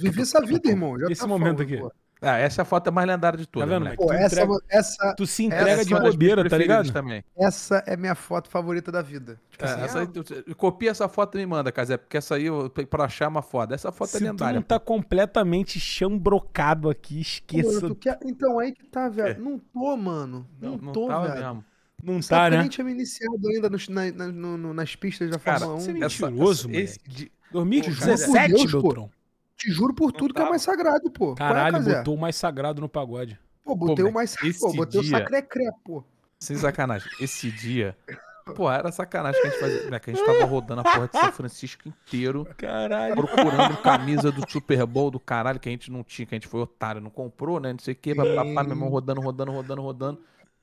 Vivi essa vida, irmão. Já Esse tá momento falando, aqui. Pô. Ah, essa é a foto mais lendária de todas. Tá vendo, Pô, tu, essa, entrega, essa, tu se entrega essa é de bobeira, tá ligado? Também. Essa é minha foto favorita da vida. Tipo é, assim, essa, é... copia essa foto e me manda, Casé, porque essa aí eu pra achar uma foda. Essa foto é se é lendária. Tu não tá pô. completamente chambrocado aqui, esqueça. Mano, quer... Então aí que tá, é. velho. É. Não tô, mano. Não, não, não tô, velho. Mesmo. Não tá, né? nem tinha me iniciado ainda nos, na, na, no, nas pistas da Fórmula 1. Você é mentiroso, essa, esse, de, 2017, Beltrão. Te juro por tudo que é mais sagrado, pô. É, caralho, é, botou o mais sagrado no pagode. Pô, botei pô, o mais pô, botei dia... o sacré-cré, pô. Sem sacanagem. Esse dia. Pô, era sacanagem que a gente fazia. Né, que a gente tava rodando a porra de São Francisco inteiro. Caralho. Procurando camisa do Super Bowl do caralho que a gente não tinha, que a gente foi otário, não comprou, né? Não sei o quê. Papá, meu irmão rodando, rodando, rodando, rodando.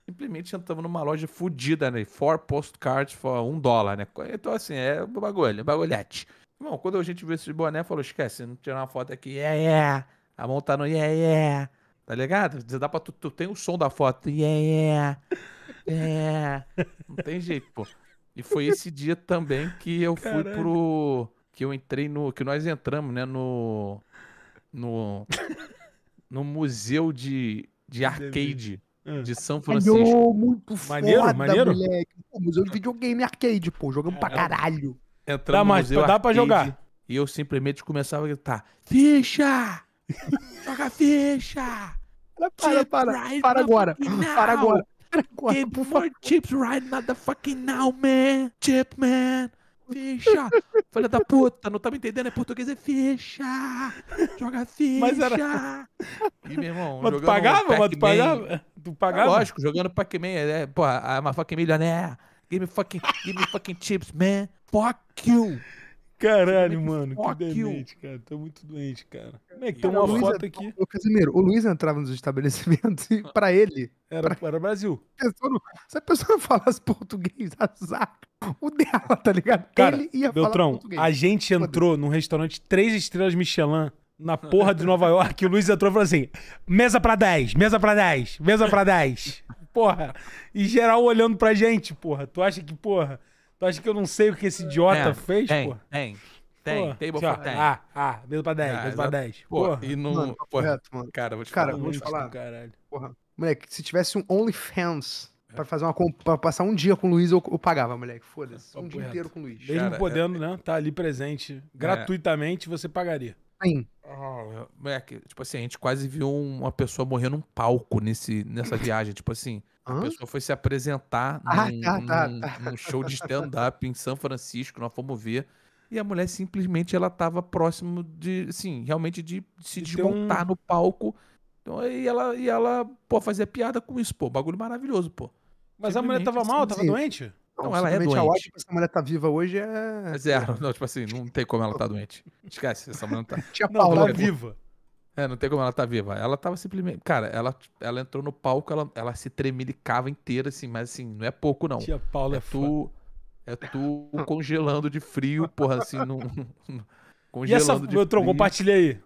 Simplesmente entramos numa loja fodida, né? Four postcards for um dólar, né? Então, assim, é bagulho, bagulhete. Bom, quando a gente viu esse boné, falou: esquece, não tirar uma foto aqui, yeah, é, yeah. É, a mão tá no yeah, é, yeah. Tá ligado? Dá pra tu, tu tem o som da foto, yeah, yeah. yeah. não tem jeito, pô. E foi esse dia também que eu fui pro. Que eu entrei no. Que nós entramos, né? No. No. No museu de, de arcade ah. de São Francisco. Caralho, muito maneiro, foda, maneiro. moleque. museu de videogame arcade, pô. Jogamos é, pra caralho entrando dá mais, dá para pra jogar. E eu simplesmente começava a gritar: Ficha! Joga ficha! Para, para, para, para agora. Para agora. Para agora. por favor. chips right motherfucking now, man. Chip, man. Ficha! Filha da puta, não tá me entendendo? É português, é ficha! Joga ficha! Mas era... E, meu irmão, mas tu pagava? Mas tu pagava? Tu pagava? Ah, lógico, jogando Pac-Man. É, pô, a Mafaca é milionaire. Give me fucking, give me fucking chips, man. Fuck you! Caralho, mano, Fuck que demente, you. cara. Tô muito doente, cara. Como é que tem uma Luiz foto aqui? O Casimiro, o Luiz entrava nos estabelecimentos e pra ele... Era, pra... era Brasil. Pessoa se a pessoa falasse português, azar o dela, tá ligado? Cara, ele ia Beltrão, português. a gente entrou num restaurante três estrelas Michelin na porra de Nova York o Luiz entrou e falou assim, mesa pra 10, mesa pra 10, mesa pra 10. Porra, e geral olhando pra gente, porra. Tu acha que, porra... Tu acha que eu não sei o que esse idiota tem, fez, tem, pô? Tem, tem, pô, table for Ah, ah, mesa pra 10, ah, mesa pra 10. Pô, e não... Mano, tá porra, mano. Cara, vou te cara, falar. Vou te falar. Caralho. Porra. Moleque, se tivesse um OnlyFans pra, fazer uma, pra passar um dia com o Luiz, eu, eu pagava, moleque. Foda-se. Um dia inteiro com o Luiz. Mesmo cara, é- podendo, é... né? Tá ali presente é. gratuitamente, você pagaria. Sim. Ah, moleque, tipo assim, a gente quase viu uma pessoa morrer num palco nesse, nessa viagem. tipo assim, a pessoa foi se apresentar ah, num, tá, tá, num, tá. num, show de stand-up em São Francisco, nós fomos ver. E a mulher simplesmente ela tava próximo de, sim, realmente de, de se de desmontar um... no palco. Então, e ela, e ela, pô, fazia piada com isso, pô. Bagulho maravilhoso, pô. Mas a mulher tava mal, assim, tava doente? Não, não ela é doente. A ódio que essa mulher tá viva hoje é... Zero. Não, tipo assim, não tem como ela tá doente. Esquece, essa mulher não tá. Tinha Paula. Ela tá viva. É, não tem como ela tá viva. Ela tava simplesmente. Cara, ela, ela entrou no palco, ela, ela se tremelicava inteira, assim, mas assim, não é pouco, não. Tia Paula é, é tu. É tu congelando de frio, porra, assim, não. congelando e essa, de meu tronco, compartilha aí.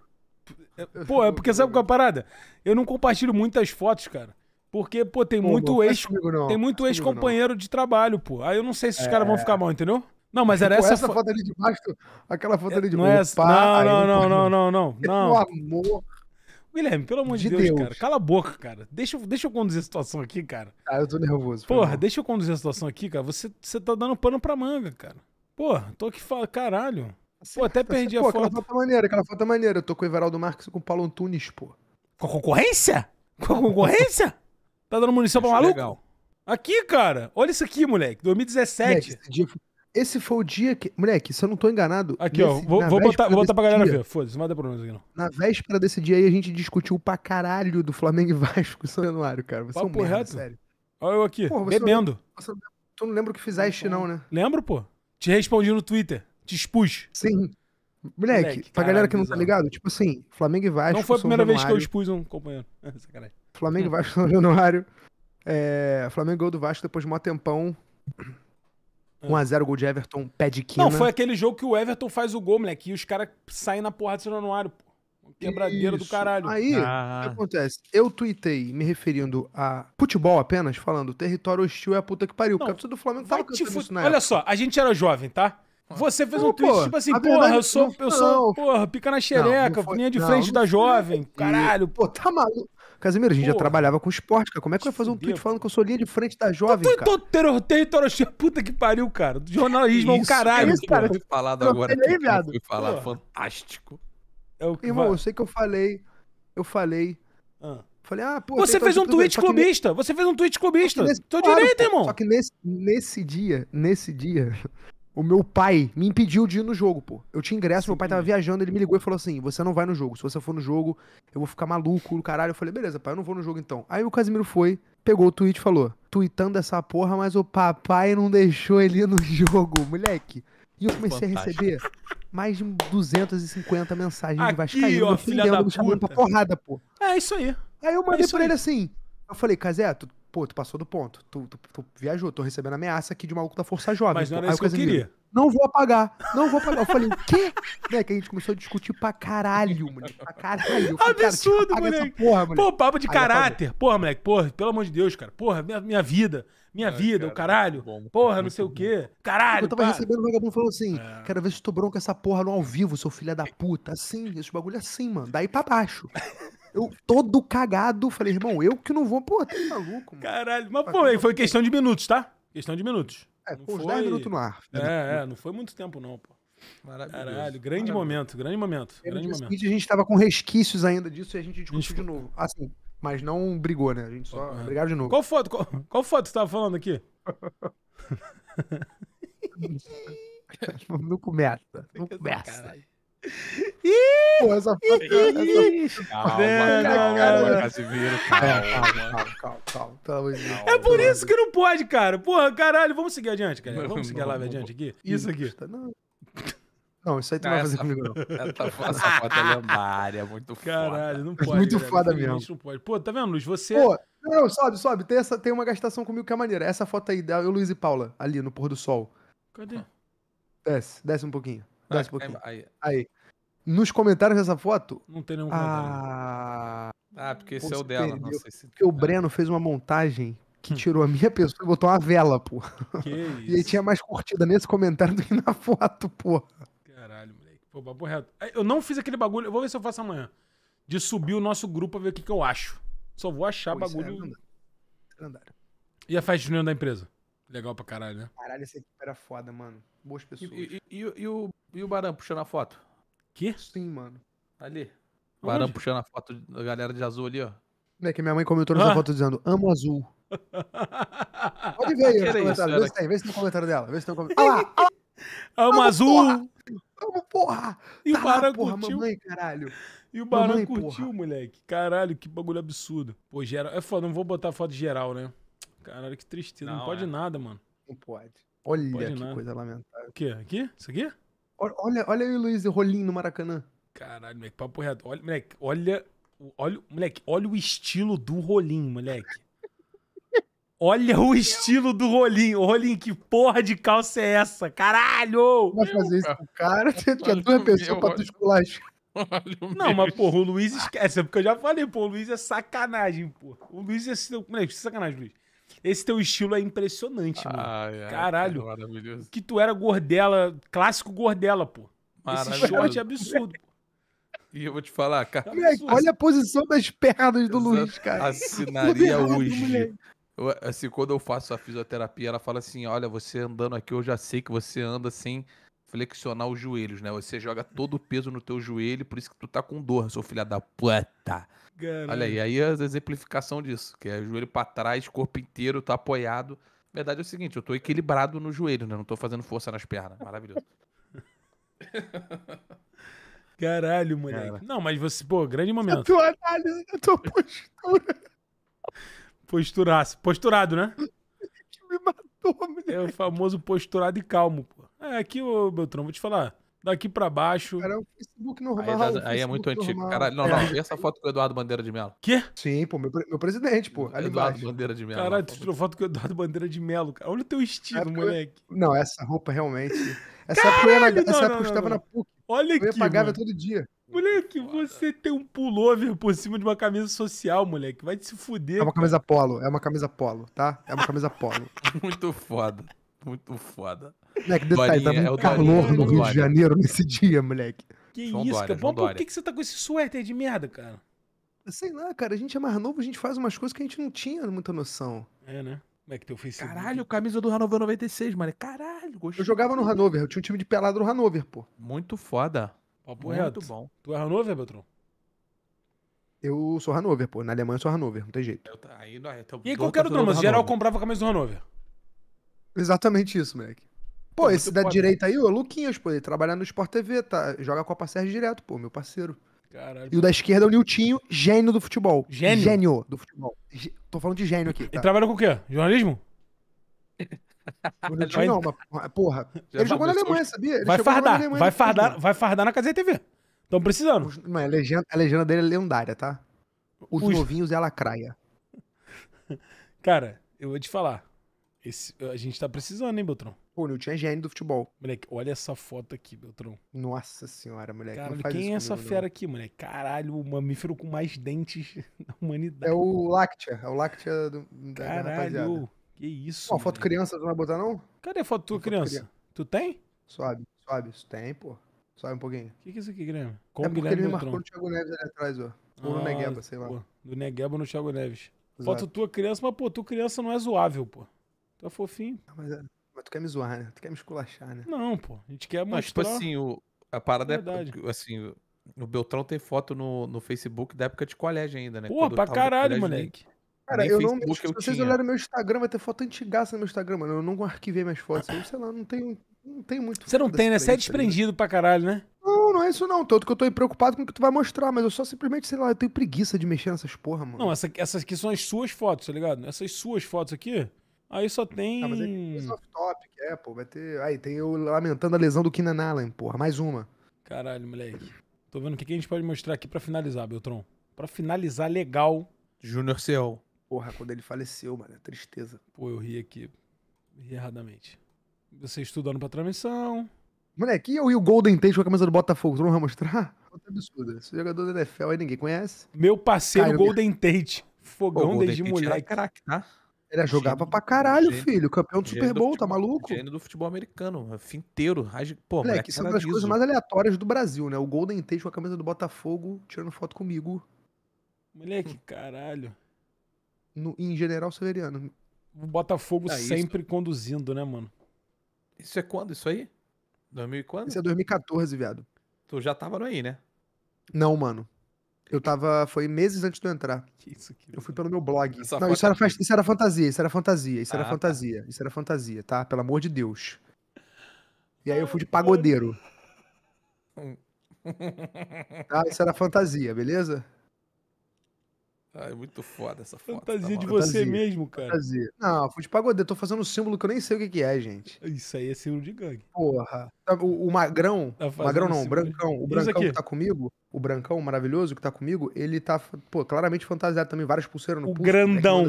É, pô, é porque sabe qual é a parada? Eu não compartilho muitas fotos, cara. Porque, pô, tem pô, muito ex. Comigo, tem muito ex-companheiro de trabalho, pô. Aí eu não sei se os é... caras vão é. ficar mal, entendeu? Não, mas era tipo, essa. Essa foto ali de baixo, aquela foto ali de não baixo. É Opa, não, não, não, não, não, não, não. amor. Guilherme, pelo amor de, de Deus, Deus, cara. Cala a boca, cara. Deixa, deixa eu conduzir a situação aqui, cara. Ah, eu tô nervoso. Porra, deixa eu conduzir a situação aqui, cara. Você, você tá dando pano pra manga, cara. Porra, tô aqui falando. Caralho. Pô, até perdi a foto. Aquela foto é maneira, aquela foto é maneira. Eu tô com o Everaldo Marques e com o Paulo Antunes, pô. Com a concorrência? Com a concorrência? tá dando munição pra maluco? Legal. Aqui, cara. Olha isso aqui, moleque. 2017. esse dia foi esse foi o dia que. Moleque, se eu não tô enganado. Aqui, nesse, ó. Vou, vou botar, vou botar pra galera dia, ver. Foda-se, não vai dar problema aqui, não. Na véspera desse dia aí, a gente discutiu pra caralho do Flamengo e Vasco em São Januário, cara. Você é um merda, reto. sério. Olha eu aqui, Porra, bebendo. Não, não, tu não lembra o que fizeste, não, né? Lembro, pô. Te respondi no Twitter. Te expus. Sim. Moleque, Moleque pra caralho, galera que não tá ligado, tipo assim, Flamengo e Vasco. Não foi a primeira vez que eu expus um companheiro. É sacanagem. Flamengo e Vasco São Januário. É, Flamengo gol do Vasco depois de um tempão. 1x0 gol de Everton, pé de quina. Não, foi aquele jogo que o Everton faz o gol, moleque, e os caras saem na porrada do São Januário, pô. Quebradeira do caralho. Aí, ah. o que ah. acontece? Eu tuitei me referindo a futebol apenas, falando território hostil é a puta que pariu. Não, porque a do Flamengo tava cantando fut... isso na Olha época. só, a gente era jovem, tá? Você fez um tweet pô, tipo assim, porra, verdade, eu sou, eu sou, não. porra, pica na xereca, não, não foi, linha de frente da jovem, caralho. Pô, tá maluco. Casimiro, a gente Porra. já trabalhava com esporte, cara. Como é que vai fazer um tweet falando que eu sou linha de frente da tá jovem, cara? Tô, território cheio, puta que pariu, cara. Jornalismo é um caralho. É isso, cara. Foi falado agora. Aí, viado. Foi falar, fantástico. É o que Irmão, vai... eu sei que eu falei, eu falei... Ah. Falei, ah, pô, você fez um tweet clubista. Nesse... Você fez um tweet clubista. Nesse... Tô claro, direito, irmão. Só que nesse, nesse dia, nesse dia, o meu pai me impediu de ir no jogo, pô. Eu tinha ingresso, meu pai tava viajando, ele me ligou e falou assim: você não vai no jogo. Se você for no jogo, eu vou ficar maluco, caralho. Eu falei, beleza, pai, eu não vou no jogo então. Aí o Casimiro foi, pegou o tweet e falou: tweetando essa porra, mas o papai não deixou ele ir no jogo, moleque. E eu comecei Fantástico. a receber mais de 250 mensagens Aqui, de Vascaíno, ó, filha da puta. pra porrada, pô. É isso aí. Aí eu é mandei é pra aí. ele assim: eu falei, Caseto, pô, tu passou do ponto, tu, tu, tu viajou, tô recebendo ameaça aqui de um maluco da Força Jovem. Mas não era pô. isso que eu queria. não vou apagar, não vou apagar. Eu falei, quê? né, que a gente começou a discutir pra caralho, moleque, pra caralho. Falei, Absurdo, cara, moleque. Porra, moleque. Pô, papo de Aí caráter. Porra, moleque, porra, pelo amor de Deus, cara. Porra, minha, minha vida minha Ai, vida, cara, o caralho, bom, porra, não sei bom. o quê, caralho. Eu tava pá. recebendo o vagabundo falou assim, é. quero ver se tu bronca essa porra no ao vivo, seu filho da puta. Assim, esse bagulho é assim, mano, daí pra baixo. Eu todo cagado, falei, irmão, eu que não vou, pô, tá maluco, mano. Caralho, mas tá pô, aí foi questão de minutos, tá? Questão de minutos. É, não foi... 10 minutos no ar. É, é, não foi muito tempo não, pô. Maravilhoso. Caralho, grande momento, grande momento. Grande momento. Seguinte, a gente estava com resquícios ainda disso e a gente discutiu de novo. Assim, mas não brigou, né? A gente só uhum. de novo. Qual foto? Qual, qual foto você tava falando aqui? não começa, não começa. Pô, essa foto. Calma, calma, Casimiro. Calma, calma, calma, É por isso que não pode, cara. Porra, caralho, vamos seguir adiante, cara Vamos seguir a live adiante aqui. Isso aqui. Não. Não, isso aí tu não, vai fazer comigo, não. Essa, foto é lendária, muito Caralho, foda. Caralho, não é pode. Muito cara, foda mesmo. Não pode. Pô, tá vendo, Luiz? Você. Pô, não, sobe, sobe. Tem, essa, tem uma gastação comigo que é maneira. Essa foto aí da eu, Luiz e Paula, ali no pôr do sol. Cadê? Desce, desce um pouquinho. Desce ah, um pouquinho. Aí. aí. Nos comentários dessa foto. Não tem nenhum ah, comentário. Ah, ah porque esse é o dela. Não sei se... Porque o Breno fez uma montagem que hum. tirou a minha pessoa e botou uma vela, pô. Que isso? E aí tinha mais curtida nesse comentário do que na foto, pô. Pô, papo reto. Eu não fiz aquele bagulho, eu vou ver se eu faço amanhã. De subir o nosso grupo pra ver o que, que eu acho. Só vou achar pois é bagulho. É, E a festa junina da empresa? Legal pra caralho, né? Caralho, esse aqui era foda, mano. Boas pessoas. E, e, e, e o, e o Barão puxando a foto? Que? Sim, mano. Ali. O Barão puxando a foto da galera de azul ali, ó. É que minha mãe comentou nessa ah. foto dizendo: amo azul. Pode ver aí os comentário Vê se, tem, vê se tem um comentário dela. Vê se tem um comentário. Ah, ah, amo, amo ah, azul! Porra. Vamos, porra! E tá o Barão lá, porra, curtiu. Mamãe, caralho. E o Barão mamãe, curtiu, porra. moleque. Caralho, que bagulho absurdo. Pô, geral. É foda, não vou botar foto geral, né? Caralho, que tristeza. Não, não pode é. nada, mano. Não pode. Olha pode que nada. coisa lamentável. O quê? Aqui? Isso aqui? Olha, olha aí o Luiz Rolinho no Maracanã. Caralho, moleque, papo reto. Olha, moleque, olha. Olha, moleque, olha o estilo do rolinho, moleque. Olha o estilo do Rolim. Rolim, que porra de calça é essa? Caralho! Vai fazer isso com o cara? Tem que é duas pessoas pra tu esculachar. Não, mas, porra, o Luiz esquece, é porque eu já falei, pô, o Luiz é sacanagem, pô. O Luiz é. Moleque, é sacanagem, Luiz. Esse teu estilo é impressionante, mano. Ai, ai, Caralho. Que, maravilhoso. que tu era gordela, clássico gordela, pô. Esse short é absurdo, E eu vou te falar, cara. Moleque, olha a posição das pernas do Luiz, cara. Assinaria é hoje eu, assim, quando eu faço a fisioterapia, ela fala assim: olha, você andando aqui, eu já sei que você anda sem flexionar os joelhos, né? Você joga todo o peso no teu joelho, por isso que tu tá com dor, seu filho da puta. Olha aí, aí é a exemplificação disso, que é joelho para trás, corpo inteiro tá apoiado. Na verdade é o seguinte, eu tô equilibrado no joelho, né? Não tô fazendo força nas pernas. Maravilhoso. Caralho, moleque. Cara. Não, mas você, pô, grande momento. A tua análise tua postura. Posturaço. Posturado, né? Me matou, moleque. É o famoso posturado e calmo, pô. É, aqui, ô, Beltrão, vou te falar. Daqui pra baixo. Cara, é o Facebook normal. Aí, é, aí Facebook é muito antigo. Caralho, não, não. É. essa foto com o Eduardo Bandeira de Melo. Quê? Sim, pô, meu, meu presidente, pô. Ali Eduardo embaixo. Bandeira de Melo. Caralho, tu tirou foto com o Eduardo Bandeira de Melo, cara. Olha o teu estilo, moleque. Eu... Não, essa roupa realmente. Essa Caralho, época eu, na... essa não, época não, eu estava na PUC. Olha eu aqui. Eu pagava todo dia. Moleque, você tem um pullover por cima de uma camisa social, moleque. Vai se fuder. É uma camisa cara. polo, é uma camisa polo, tá? É uma camisa polo. muito foda. Muito foda. Moleque, detalhe, tá é Dorinha, tava um é calor no Rio Dória. de Janeiro nesse dia, moleque. Que João isso, Dória, cara. João Por que, que você tá com esse suéter de merda, cara? Sei lá, cara. A gente é mais novo, a gente faz umas coisas que a gente não tinha muita noção. É, né? Como é que teu Facebook? Caralho, camisa do Hanover 96, moleque. Caralho, gostei. Eu jogava no Hanover, eu tinha um time de pelado no Hanover, pô. Muito foda. Papo Muito reto. bom. Tu é Hanover, Beltrão? Eu sou Hanover, pô. Na Alemanha eu sou Hanover, não tem jeito. Eu, tá, aí, não, eu tô, e qualquer outro, mas geral comprava a camisa do Hanover. Exatamente isso, moleque. Pô, esse da pode... direita aí, o Luquinhas, pô, ele trabalha no Sport TV, tá? Joga Copa Sérgio direto, pô, meu parceiro. Caralho. E o da esquerda é o Niltinho, gênio do futebol. Gênio? Gênio do futebol. G... Tô falando de gênio aqui. Tá? Ele trabalha com o quê? Jornalismo? Bonitinho não, mas porra. Já ele jogou na Alemanha, sabia? Ele vai fardar, Alemanha, vai fardar, vai fardar na casa da TV. Estão precisando. Mas a legenda, a legenda dele é lendária, tá? Os, Os... novinhos é a lacraia. Cara, eu vou te falar. Esse, a gente tá precisando, hein, Beltrão? Pô, o Nilton é gênio do futebol. Moleque, olha essa foto aqui, Beltrão. Nossa senhora, moleque. Cara, quem é essa fera não. aqui, moleque? Caralho, o mamífero com mais dentes da é humanidade. É o Láctea, é o Láctea do, Caralho. Da rapaziada. Que isso. Uma foto criança, tu não vai botar, não? Cadê a foto tua criança? criança? Tu tem? Sobe, sobe. Tem, pô. Sobe um pouquinho. O que, que é isso aqui, Guilherme? Com é porque Guilherme ele me marcou no Thiago Neves ali atrás, ó. Ou ah, no Negueba, sei lá. Pô, do Negueba no Thiago Neves. Exato. Foto tua criança, mas, pô, tua criança não é zoável, pô. Tu tá é fofinho. Mas, mas, tu quer me zoar, né? Tu quer me esculachar, né? Não, pô. A gente quer tipo mostrar... Mas, tipo assim, o, a parada é, verdade. é, assim, o Beltrão tem foto no, no Facebook da época de colégio ainda, né? Pô, pra caralho, né? moleque. Cara, eu não. Eu se vocês olharam olharem meu Instagram, vai ter foto antigaça no meu Instagram, mano. Eu não arquivei minhas fotos. Eu, sei lá, não tenho, não tenho muito. Você não tem, né? Você é tá desprendido pra caralho, né? Não, não é isso não. Tanto que eu tô preocupado com o que tu vai mostrar, mas eu só simplesmente, sei lá, eu tenho preguiça de mexer nessas porra, mano. Não, essa, essas aqui são as suas fotos, tá ligado? Essas suas fotos aqui. Aí só tem. Ah, mas é tem off é, pô. Vai ter. Aí tem eu lamentando a lesão do Kinan Allen, porra. Mais uma. Caralho, moleque. Tô vendo o que, a gente pode mostrar aqui pra finalizar, Beltrão. Pra finalizar legal. Júnior Céu. Porra, quando ele faleceu, mano, é tristeza. Pô, eu ri aqui. Ri erradamente. Você estudando pra transmissão. Moleque, eu e o Golden Tate com a camisa do Botafogo, tu não vai mostrar? Coisa absurda. Esse jogador da NFL aí ninguém conhece. Meu parceiro Caio Golden minha... Tate. Fogão Pô, desde mulher. moleque. tá? Ele jogava pra caralho, filho. Campeão do Super Bowl, do futebol, tá maluco? Gênio do futebol americano, finteiro. inteiro. Pô, moleque, isso é uma das coisas mais aleatórias do Brasil, né? O Golden Tate com a camisa do Botafogo tirando foto comigo. Moleque, caralho no, em General Severiano. O Botafogo é sempre isso. conduzindo, né, mano? Isso é quando isso aí? 2000 e quando? Isso é 2014, viado. Tu já tava no aí, né? Não, mano. Eu tava. Foi meses antes de eu entrar. Que isso que. Eu fui pelo meu blog. Essa não, isso era, isso era, fantasia, isso era fantasia, isso ah, era tá. fantasia, isso era fantasia, tá? Pelo amor de Deus. E aí eu fui de pagodeiro. ah isso era fantasia, beleza? Ah, é muito foda essa foto. Tá fantasia tá de você Fantasia. mesmo, cara. Fantasia. Não, fui de pagodeiro. Tô fazendo um símbolo que eu nem sei o que, que é, gente. Isso aí é símbolo de gangue. Porra. O, o magrão, tá magrão não, o brancão, o brancão que tá comigo, o Brancão, maravilhoso, que tá comigo, ele tá, pô, claramente fantasiado também, várias pulseiras no o pulso. O né, grandão. É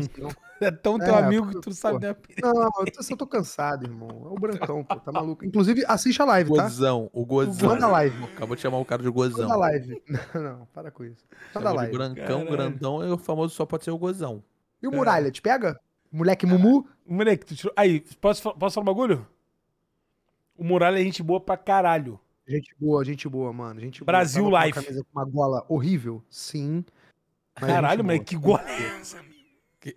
assim, tão teu é, amigo que tu não sabe da... Não, eu só tô cansado, irmão. É o Brancão, pô, tá maluco. Inclusive, assiste a live, tá? Gozão, o Gozão. Manda live. Acabou de chamar o cara de Gozão. Manda live. Não, não, para com isso. Manda live. O Brancão, Caralho. Grandão, é o famoso só pode ser o Gozão. E o Caralho. Muralha, te pega? Moleque Mumu? Moleque, tu tirou... Aí, posso, posso falar um bagulho? O Muralha é gente boa pra caralho. Gente boa, gente boa, mano. Gente boa. Brasil Tava Life. Com uma, camisa com uma gola horrível, sim. Caralho, moleque, que gola é essa, que...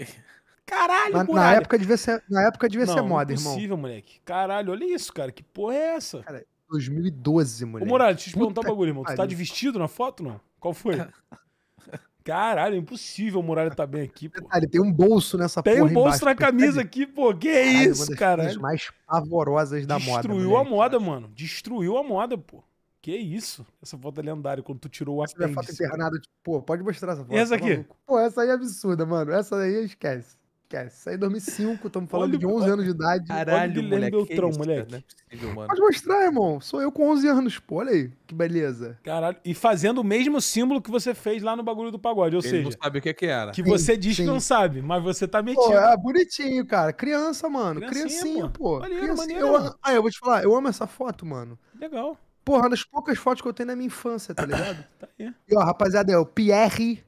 Caralho, na, na época devia ser, na época devia não, ser é moda, irmão. Impossível, moleque. Caralho, olha isso, cara. Que porra é essa? Cara, 2012, moleque. Ô, Morales, deixa eu te perguntar um bagulho, irmão. Tu tá de vestido na foto, não? Qual foi? Caralho, é impossível o Muralha tá bem aqui, pô. tem um bolso nessa tem Tem um bolso embaixo, na camisa aqui, pô. Que é isso, cara? Uma das mais pavorosas da Destruiu moda. Destruiu a moda, mano. Destruiu a moda, pô. Que isso? Essa foto é lendária, quando tu tirou o é apêndice. Essa foto internada, tipo, pô, pode mostrar essa foto. E essa tá aqui? pô, essa aí é absurda, mano. Essa aí esquece esquece. Isso aí 2005, é estamos falando olha, de 11 olha, anos de idade. Caralho, olha moleque. É Beltrão, é moleque. Não é possível, mano. Pode mostrar, irmão. Sou eu com 11 anos, pô. Olha aí, que beleza. Caralho, e fazendo o mesmo símbolo que você fez lá no bagulho do pagode, ou Ele seja... não sabe o que que era. Que sim, você diz sim. que não sabe, mas você tá metido. Pô, é bonitinho, cara. Criança, mano. Criancinha, Criancinha pô. Olha aí, Maneiro. Eu, ah, eu vou te falar, eu amo essa foto, mano. Legal. Porra, uma das poucas fotos que eu tenho na minha infância, tá ligado? tá aí. E, ó, rapaziada, é o Pierre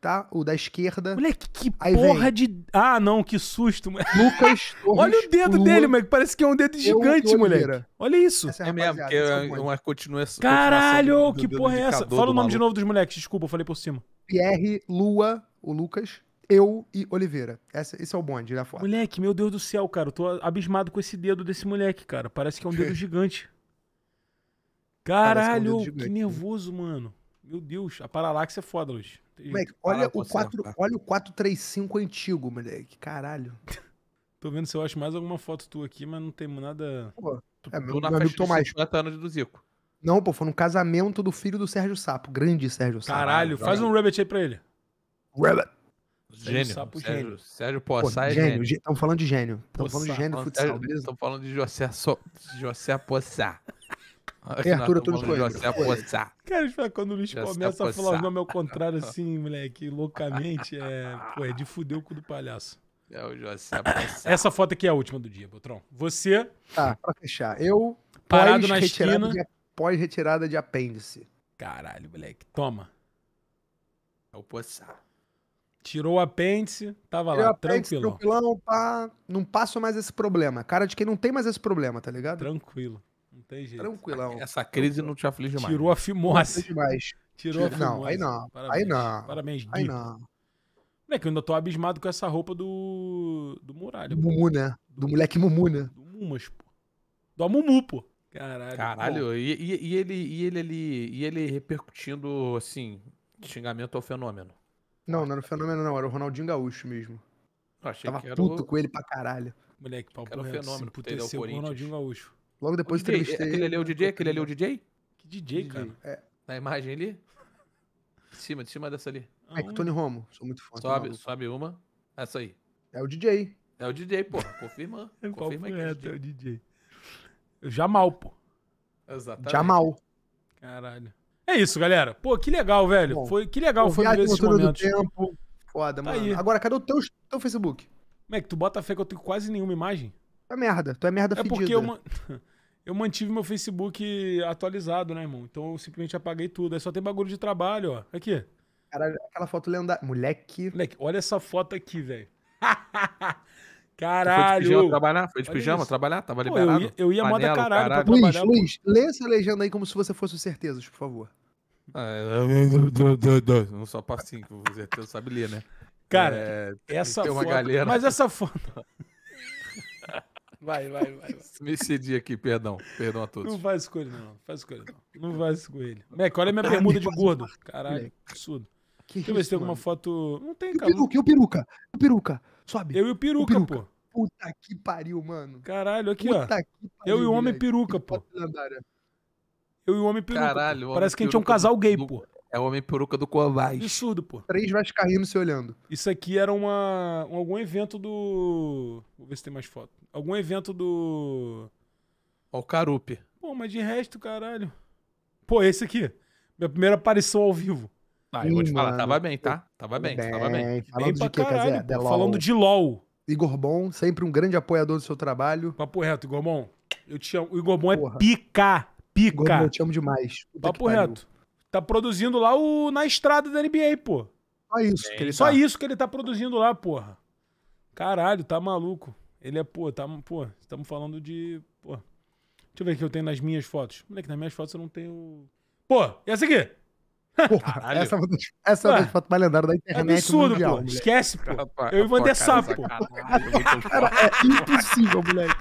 tá? O da esquerda. Moleque, que Aí porra vem. de. Ah, não, que susto. Lucas. Olha o dedo Lula. dele, moleque. Parece que é um dedo é gigante, moleque. Olha isso. Essa é, é mesmo, porque é, é uma continuação. Caralho, do, que do porra é essa? Fala o nome maluco. de novo dos moleques, desculpa, eu falei por cima. Pierre, Lua, o Lucas, eu e Oliveira. Essa, esse é o bonde da foto. Moleque, meu Deus do céu, cara. Eu tô abismado com esse dedo desse moleque, cara. Parece que é um dedo gigante. É Caralho, que, né? nervoso, mano. Meu Deus, a paralaxe é foda, Luiz. Tá? olha, o 4, olha o 435 antigo, moleque. Caralho. Tô vendo se eu acho mais alguma foto tua aqui, mas não tem nada. Pô, é, meu, na meu amigo Tomás. 50 anos do Zico. Não, pô, foi no casamento do filho do Sérgio Sapo. Grande Sérgio Sapo. Caralho, faz um rabbit aí pra ele. Rabbit. Gênio. Sapo, Sérgio, gênio. Sérgio Poçá pô, é gênio. Estamos falando de gênio. Estamos falando de gênio do futsal, beleza? Estamos falando de José, so... José Poçá. Tem Arthur Antunes Coimbra. Cara, quando o Luiz começa a falar o nome ao contrário assim, moleque, loucamente, é, pô, é de fuder o cu do palhaço. É o José Essa foto aqui é a última do dia, Botrão. Você... Tá, pra fechar. Eu... Parado na esquina... De, Pós-retirada de apêndice. Caralho, moleque. Toma. É o poçá. Tirou o apêndice, tava lá, apêndice, Tranquilo, tranquilão pá, não passo mais esse problema. Cara de quem não tem mais esse problema, tá ligado? Tranquilo tem jeito. Tranquilão. Essa crise não te aflige mais. Tirou a fimose. demais. Tirou a fimose. Não, aí não. Parabéns. Aí não. Parabéns, Gui. Aí não. Moleque, é que eu ainda tô abismado com essa roupa do. Do Muralha. Do Mumu, né? Do, do moleque Mumu, né? Do Mumas, pô. Do Amumu, pô. Caralho. Caralho. E, e, e, ele, e, ele, e ele repercutindo, assim, xingamento ao fenômeno. Não, não era o fenômeno, não. Era o Ronaldinho Gaúcho mesmo. Eu achei Tava que era puto o... com ele pra caralho. Moleque, pau Era o fenômeno, puteceu o Ronaldinho Gaúcho. Logo depois o é, entrevistei. Aquele ali é o DJ? Aquele ali é o DJ? Que DJ, DJ. cara? É. Na imagem ali? De cima, de cima dessa ali. É que Tony Romo, sou muito fã. Sobe, sobe uma. Essa aí. É o DJ. É o DJ, porra. Confirma. É, confirma que é, é, é o DJ. Jamal, pô. Exatamente. Jamal. Caralho. É isso, galera. Pô, que legal, velho. Bom, foi, que legal foi viver esses momentos. tempo. Foda, tá mano. Aí. Agora, cadê o teu, teu Facebook? Como é que tu bota fé que eu tenho quase nenhuma imagem? É merda. Tu é merda é fedida. É porque uma eu mantive meu Facebook atualizado, né, irmão? Então eu simplesmente apaguei tudo. Aí só tem bagulho de trabalho, ó. Aqui. Caralho, aquela foto lendária. Moleque. Moleque, olha essa foto aqui, velho. Caralho! Foi de pijama trabalhar? Foi de pijama trabalhar? Tava liberado? Pô, eu ia, eu ia Panelo, moda caralho, caralho. Pra Luiz, Luiz, lê essa legenda aí como se você fosse o Certezas, por favor. É, não só passinho, o Certezas sabe ler, né? Cara, é, essa foto... Galera... Mas essa foto... Vai, vai, vai. Me cedi aqui, perdão. Perdão a todos. Não faz escolha, não. Faz escolha, não. Não faz escolha. Mac, olha minha bermuda de gordo. Caralho, absurdo. Que Deixa eu ver se tem alguma foto. Não tem, cara. E o peruca, e o peruca. O peruca. Sobe. Eu e o peruca, o peruca. pô. Puta que pariu, mano. Caralho, aqui, Puta ó. Pariu, eu e o homem peruca, pô. Né? Eu e o homem peruca. Caralho, Parece que a gente é um casal gay, pô. É o homem peruca do Covaz. Absurdo, pô. Três vascaínos se olhando. Isso aqui era uma, algum evento do... Vou ver se tem mais foto. Algum evento do... Ó o Carupe. Pô, mas de resto, caralho. Pô, esse aqui. Minha primeira aparição ao vivo. Ah, eu vou te falar, tava bem, tá? Tava bem, bem tava bem. Falando bem de quê, caralho, pô, é Falando de LOL. Igor Bom, sempre um grande apoiador do seu trabalho. Papo reto, Igor Bom. Eu te amo. O Igor Bom é Porra. é pica. Pica. Igor, eu te amo demais. Puta Papo reto. Pariu. Tá produzindo lá o na estrada da NBA, pô. Só isso que ele Só tá. isso que ele tá produzindo lá, porra. Caralho, tá maluco. Ele é, pô, tá, pô, estamos falando de, pô. Deixa eu ver o que eu tenho nas minhas fotos. Moleque, nas minhas fotos eu não tenho. Pô, e essa aqui? Porra, essa, essa é uma é das fotos mais lendárias da internet. É absurdo, mundial, pô. Mulher. Esquece, pô. Eu eu mandei sapo, pô. Cara, é impossível, moleque.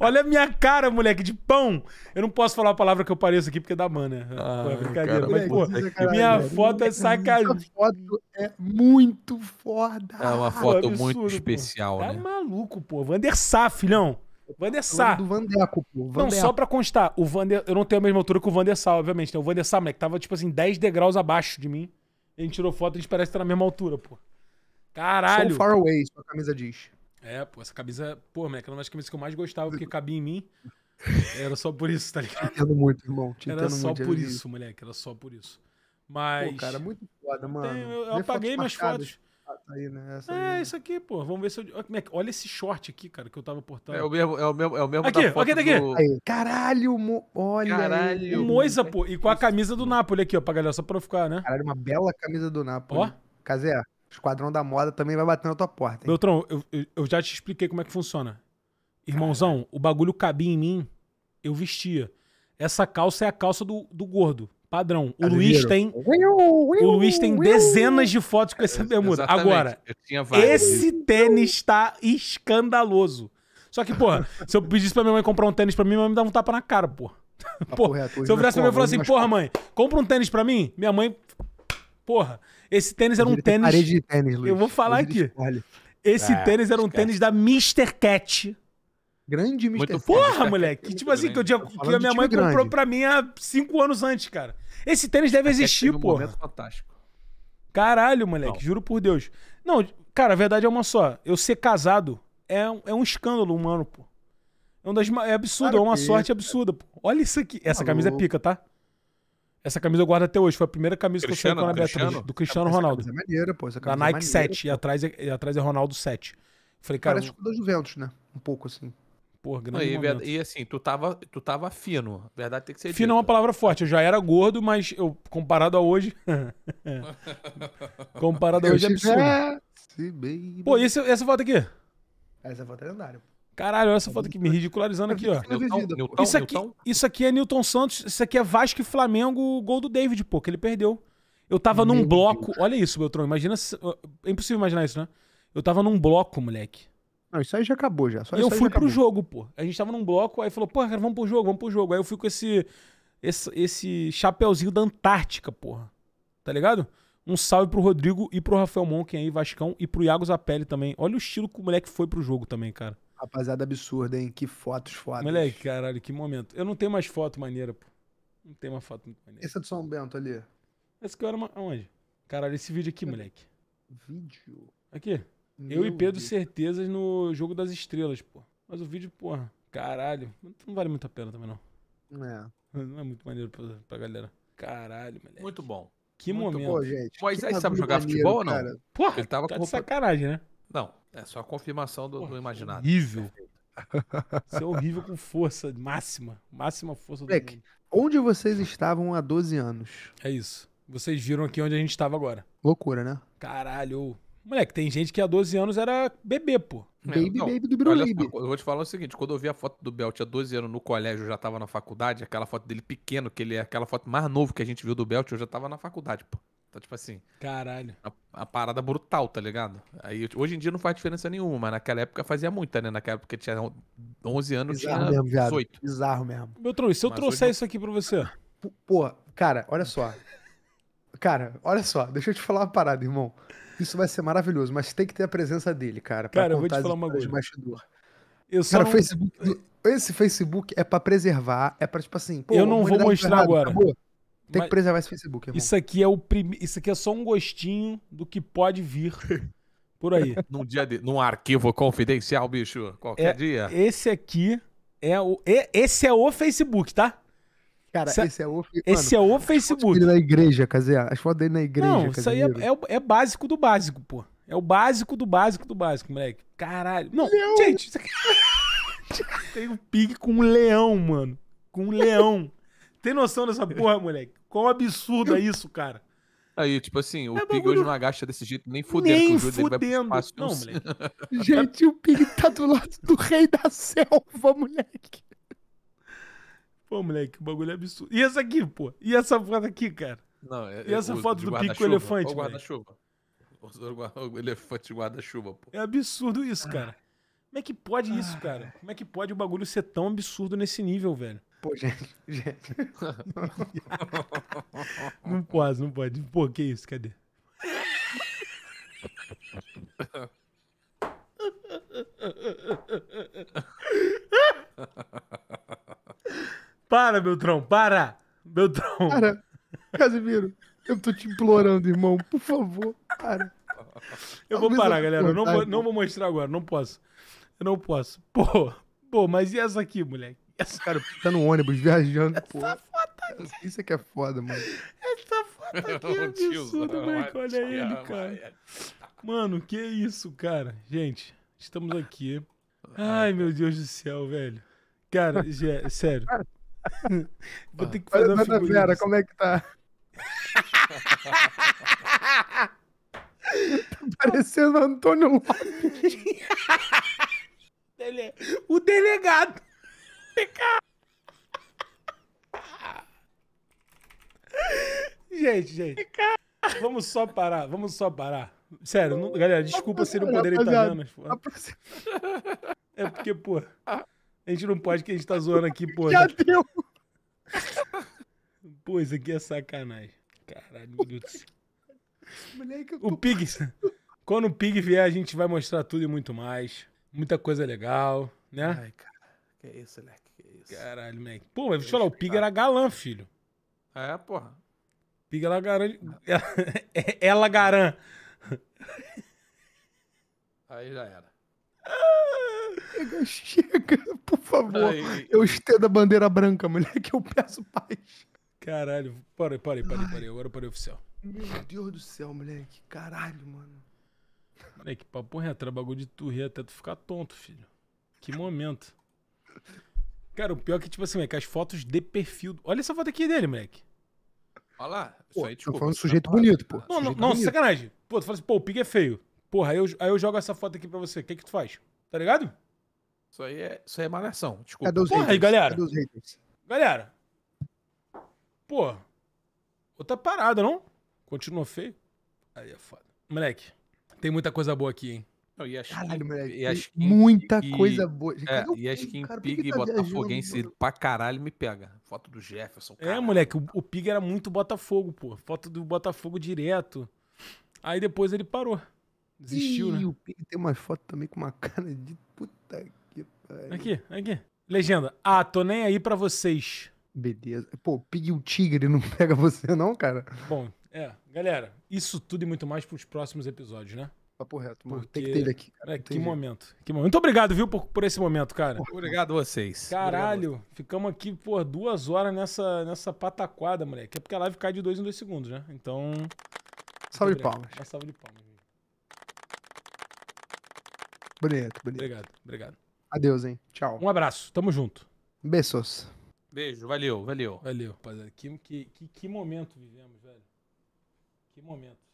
Olha a minha cara, moleque, de pão. Eu não posso falar a palavra que eu pareço aqui porque dá mana. Ah, é né? brincadeira. Cara, mas, pô, é, ah, é minha foto é sacanagem. Essa foto é muito foda. É uma foto pô, absurdo, muito pô. especial, tá né? Tá maluco, pô. Vander Sá, filhão. Vandessar. Do Vandeco, pô. não, só pra constar, o Vander, eu não tenho a mesma altura que o Vandessar, obviamente. então O Vandessar, moleque, tava tipo assim, 10 degraus abaixo de mim. a gente tirou foto e a gente parece estar tá na mesma altura, pô. Caralho. So far away, sua camisa diz. É, pô, essa camisa, pô, moleque, era uma das camisas que eu mais gostava porque cabia em mim. Era só por isso, tá ligado? Te entendo muito, irmão. Te era só muito, é por isso, moleque, era só por isso. Mas. Pô, cara, é muito foda, mano. Tem, eu, eu apaguei minhas fotos. Tá aí, né? Essa é, aí. isso aqui, pô. Vamos ver se eu. É olha esse short aqui, cara, que eu tava portando. É o mesmo, é o mesmo, é o mesmo aqui, da foto aqui, tá do... Caralho, mo... olha. Caralho. Aí. Moisa, pô. E com a camisa do Napoli aqui, ó, pra galera, só pra eu ficar, né? Caralho, uma bela camisa do Napoli. Ó. Casé, Esquadrão da Moda também vai bater na tua porta. Hein? Beltrão, eu, eu, eu já te expliquei como é que funciona. Irmãozão, Caralho. o bagulho cabia em mim, eu vestia. Essa calça é a calça do, do gordo. Padrão. O Luiz tem. O Luiz tem dezenas de fotos com essa bermuda. Exatamente. Agora, esse tênis está escandaloso. Só que, porra, se eu pedisse pra minha mãe comprar um tênis pra mim, minha mãe me dava um tapa na cara, porra. porra é se eu virasse pra minha mãe e falasse assim, porra, mãe, compra um tênis pra mim, minha mãe. Porra, esse tênis era um tênis. Parede de tênis, Luiz. Eu vou falar aqui. Esse é, tênis era um tênis da Mr. Cat. Grande Mr. Cat. Porra, moleque. Tipo assim, que, eu tinha, que a minha mãe comprou pra mim há cinco anos antes, cara. Esse tênis deve Até existir, pô. Um momento fantástico. Caralho, moleque, não. juro por Deus. Não, cara, a verdade é uma só. Eu ser casado é um, é um escândalo humano, pô. É, um das, é absurdo, claro é uma que... sorte absurda, pô. Olha isso aqui. Essa Alô. Tá camisa é pica, tá? Essa camisa eu guardo até hoje. Foi a primeira camisa Cristiano, que eu saí com a Beatriz, do Cristiano essa Ronaldo. camisa é maneira, pô. Essa camisa da é Nike é maneira, 7, e atrás, é, e atrás é Ronaldo 7. Falei, cara, Parece o da Juventus, né? Um pouco assim. Pô, grande não, e, é e, assim, tu tava, tu tava fino. Verdade tem que ser Fino é dito. é uma palavra forte. Eu já era gordo, mas eu, comparado a hoje... comparado a hoje é absurdo. Pô, e esse, essa foto aqui? Essa foto é lendária, Caralho, olha essa foto aqui, me ridicularizando aqui, ó. É isso, aqui, isso aqui é Newton Santos, isso aqui é Vasco e Flamengo, gol do David, pô, que ele perdeu. Eu tava num bloco, olha isso, Beltrão, imagina, é impossível imaginar isso, né? Eu tava num bloco, moleque. Não, isso aí já acabou já. Só e eu fui pro jogo, pô. A gente tava num bloco, aí falou, pô, cara, vamos pro jogo, vamos pro jogo. Aí eu fui com esse, esse, esse chapéuzinho da Antártica, porra. Tá ligado? Um salve pro Rodrigo e pro Rafael Monken aí, Vascão, e pro Iago Zapelli também. Olha o estilo que o moleque foi pro jogo também, cara. Rapaziada absurda, hein? Que fotos, fotos. Moleque, caralho, que momento. Eu não tenho mais foto maneira, pô. Não tenho uma foto muito maneira. Essa é do São Bento ali. Essa que eu era uma... Onde? Caralho, esse vídeo aqui, moleque. Vídeo? Aqui. Meu eu e Pedro, Deus. certezas no Jogo das Estrelas, pô. Mas o vídeo, porra, caralho. Não vale muito a pena também, não. É. Não é muito maneiro pra, pra galera. Caralho, moleque. Muito bom. Que muito momento. Bom, gente. Moisés sabe jogar maneiro, futebol ou não? Pô, Porra, ele tava tá com roupa... sacanagem, né? Não, é só a confirmação do, porra, do é imaginado. Horrível. Isso é horrível com força máxima. Máxima força do mundo. Onde vocês estavam há 12 anos? É isso. Vocês viram aqui onde a gente estava agora. Loucura, né? Caralho. Moleque, tem gente que há 12 anos era bebê, pô. Baby, não, baby do Birulib. Eu vou te falar o seguinte: quando eu vi a foto do Bel, tinha 12 anos no colégio, eu já tava na faculdade. Aquela foto dele pequeno, que ele é aquela foto mais novo que a gente viu do Bel, eu já tava na faculdade, pô. Então, tipo assim. Caralho. A, a, parada brutal, tá ligado? Aí, hoje em dia não faz diferença nenhuma, mas naquela época fazia muita, né? Naquela época tinha 11 anos, Bizarro tinha mesmo, 18. Bizarro mesmo. Meu truque, se eu mas trouxer isso aqui pra você. Pô, cara, olha só. cara, olha só. Deixa eu te falar uma parada, irmão. Isso vai ser maravilhoso, mas tem que ter a presença dele, cara. Cara, eu vou te falar uma coisa. Bastidor. Eu só cara, não... Facebook, esse Facebook é para preservar, é para tipo assim. Pô, eu não vou mostrar agora. Acabou. Tem mas... que preservar esse Facebook. Irmão. Isso aqui é o prim... isso aqui é só um gostinho do que pode vir por aí. num dia de... num arquivo confidencial, bicho. Qualquer é, dia. Esse aqui é o é, esse é o Facebook, tá? Cara, Sa esse é o, esse mano, é o Facebook. Ele na igreja, quer as fotos dele na igreja. Não, isso aí é, é, é, básico do básico, pô. É o básico do básico do básico, moleque. Caralho. Não, leão. gente, isso aqui... tem um pig com um leão, mano. Com um leão. tem noção dessa porra, moleque? Qual absurdo é isso, cara? Aí, tipo assim, o é Pig hoje não agacha desse jeito, nem fudendo. Nem fudendo. Vai fácil, não, moleque. Gente, o Pig tá do lado do rei da selva, moleque. Pô, moleque, o bagulho é absurdo. E essa aqui, pô? E essa foto aqui, cara? Não, é, e essa foto do pico elefante? O guarda-chuva. O elefante guarda-chuva, pô. É absurdo isso, cara. Ah. Como é que pode ah. isso, cara? Como é que pode o bagulho ser tão absurdo nesse nível, velho? Pô, gente, gente. não pode, não pode. Pô, que isso? Cadê? Para, Beltrão, para! Beltrão! Para! Casimiro, eu tô te implorando, irmão. Por favor, para. Eu vou parar, galera. Eu não vou, não vou mostrar agora, não posso. Eu não posso. Pô, pô, mas e essa aqui, moleque? Essa... Cara, tá no ônibus viajando, essa Foto aqui. Isso é que é foda, mano. Essa foto aqui é absurda, moleque. Olha ele, cara. Mano, que isso, cara. Gente, estamos aqui. Ai, meu Deus do céu, velho. Cara, sério. Vou ter que fazer uma Vera, como é que tá? tá parecendo Antônio Lopes. O delegado. Gente, gente. Vamos só parar, vamos só parar. Sério, não... galera, desculpa ser um poder italiano. Mas, É porque, pô. A gente não pode que a gente tá zoando aqui, pô. Já deu! Pô, isso aqui é sacanagem. Caralho, meu Deus do céu. o Pig. Quando o Pig vier, a gente vai mostrar tudo e muito mais. Muita coisa legal, né? Ai, cara. Que isso, moleque. Que isso. Caralho, moleque. Pô, mas deixa eu falar, o Pig era galã, filho. É, porra. Pig é, é, ela garante. Ela, ela garan. Aí já era. Ah! Chega, chega, por favor. Ai. Eu estendo a bandeira branca, moleque, eu peço paz. Caralho, parei, parei, parei, parei. Agora parei oficial. Meu Deus do céu, moleque. Caralho, mano. Moleque, papo reto, bagulho de tu rir até tu ficar tonto, filho. Que momento. Cara, o pior é que, tipo assim, moleque, as fotos de perfil. Olha essa foto aqui dele, moleque. Olha lá. Pô, aí, desculpa, eu falo um sujeito é bonito, pô. Não, não, não sacanagem. Pô, tu fala assim, pô, o Pig é feio. Porra, aí eu, aí eu jogo essa foto aqui pra você. O que é que tu faz? Tá ligado? Isso aí é, isso aí é malhação. Desculpa. É dos Porra, haters, aí, galera. É dos haters. Galera. Pô. Outra parada, não? Continua feio. Aí é foda. Moleque, tem muita coisa boa aqui, hein? Não, e Caralho, moleque. E muita e, coisa boa. É, e é, e as Pig e tá botafoguense pra caralho me pega. Foto do Jefferson. É, caralho. É, moleque, o, o Pig era muito Botafogo, pô. Foto do Botafogo direto. Aí depois ele parou. Desistiu, Ih, né? E o Pig tem umas fotos também com uma cara de puta que pariu. Aqui, aqui. Legenda. Ah, tô nem aí pra vocês. Beleza. Pô, Pig o Tigre não pega você, não, cara? Bom, é. Galera, isso tudo e muito mais pros próximos episódios, né? Papo reto, mano. Porque... Tem que ter ele aqui. É, que jeito. momento. Que momento. Muito obrigado, viu, por, por esse momento, cara. Porra, obrigado a vocês. Caralho, obrigado. ficamos aqui por duas horas nessa, nessa pataquada, moleque. É porque a live cai de dois em dois segundos, né? Então. Salve é de palmas. Uma de palmas. Bonito, bonito. Obrigado, obrigado. Adeus, hein? Tchau. Um abraço. Tamo junto. Beijos. Beijo. Valeu, valeu. Valeu, rapaziada. Que, que, que, que momento vivemos, velho. Que momento.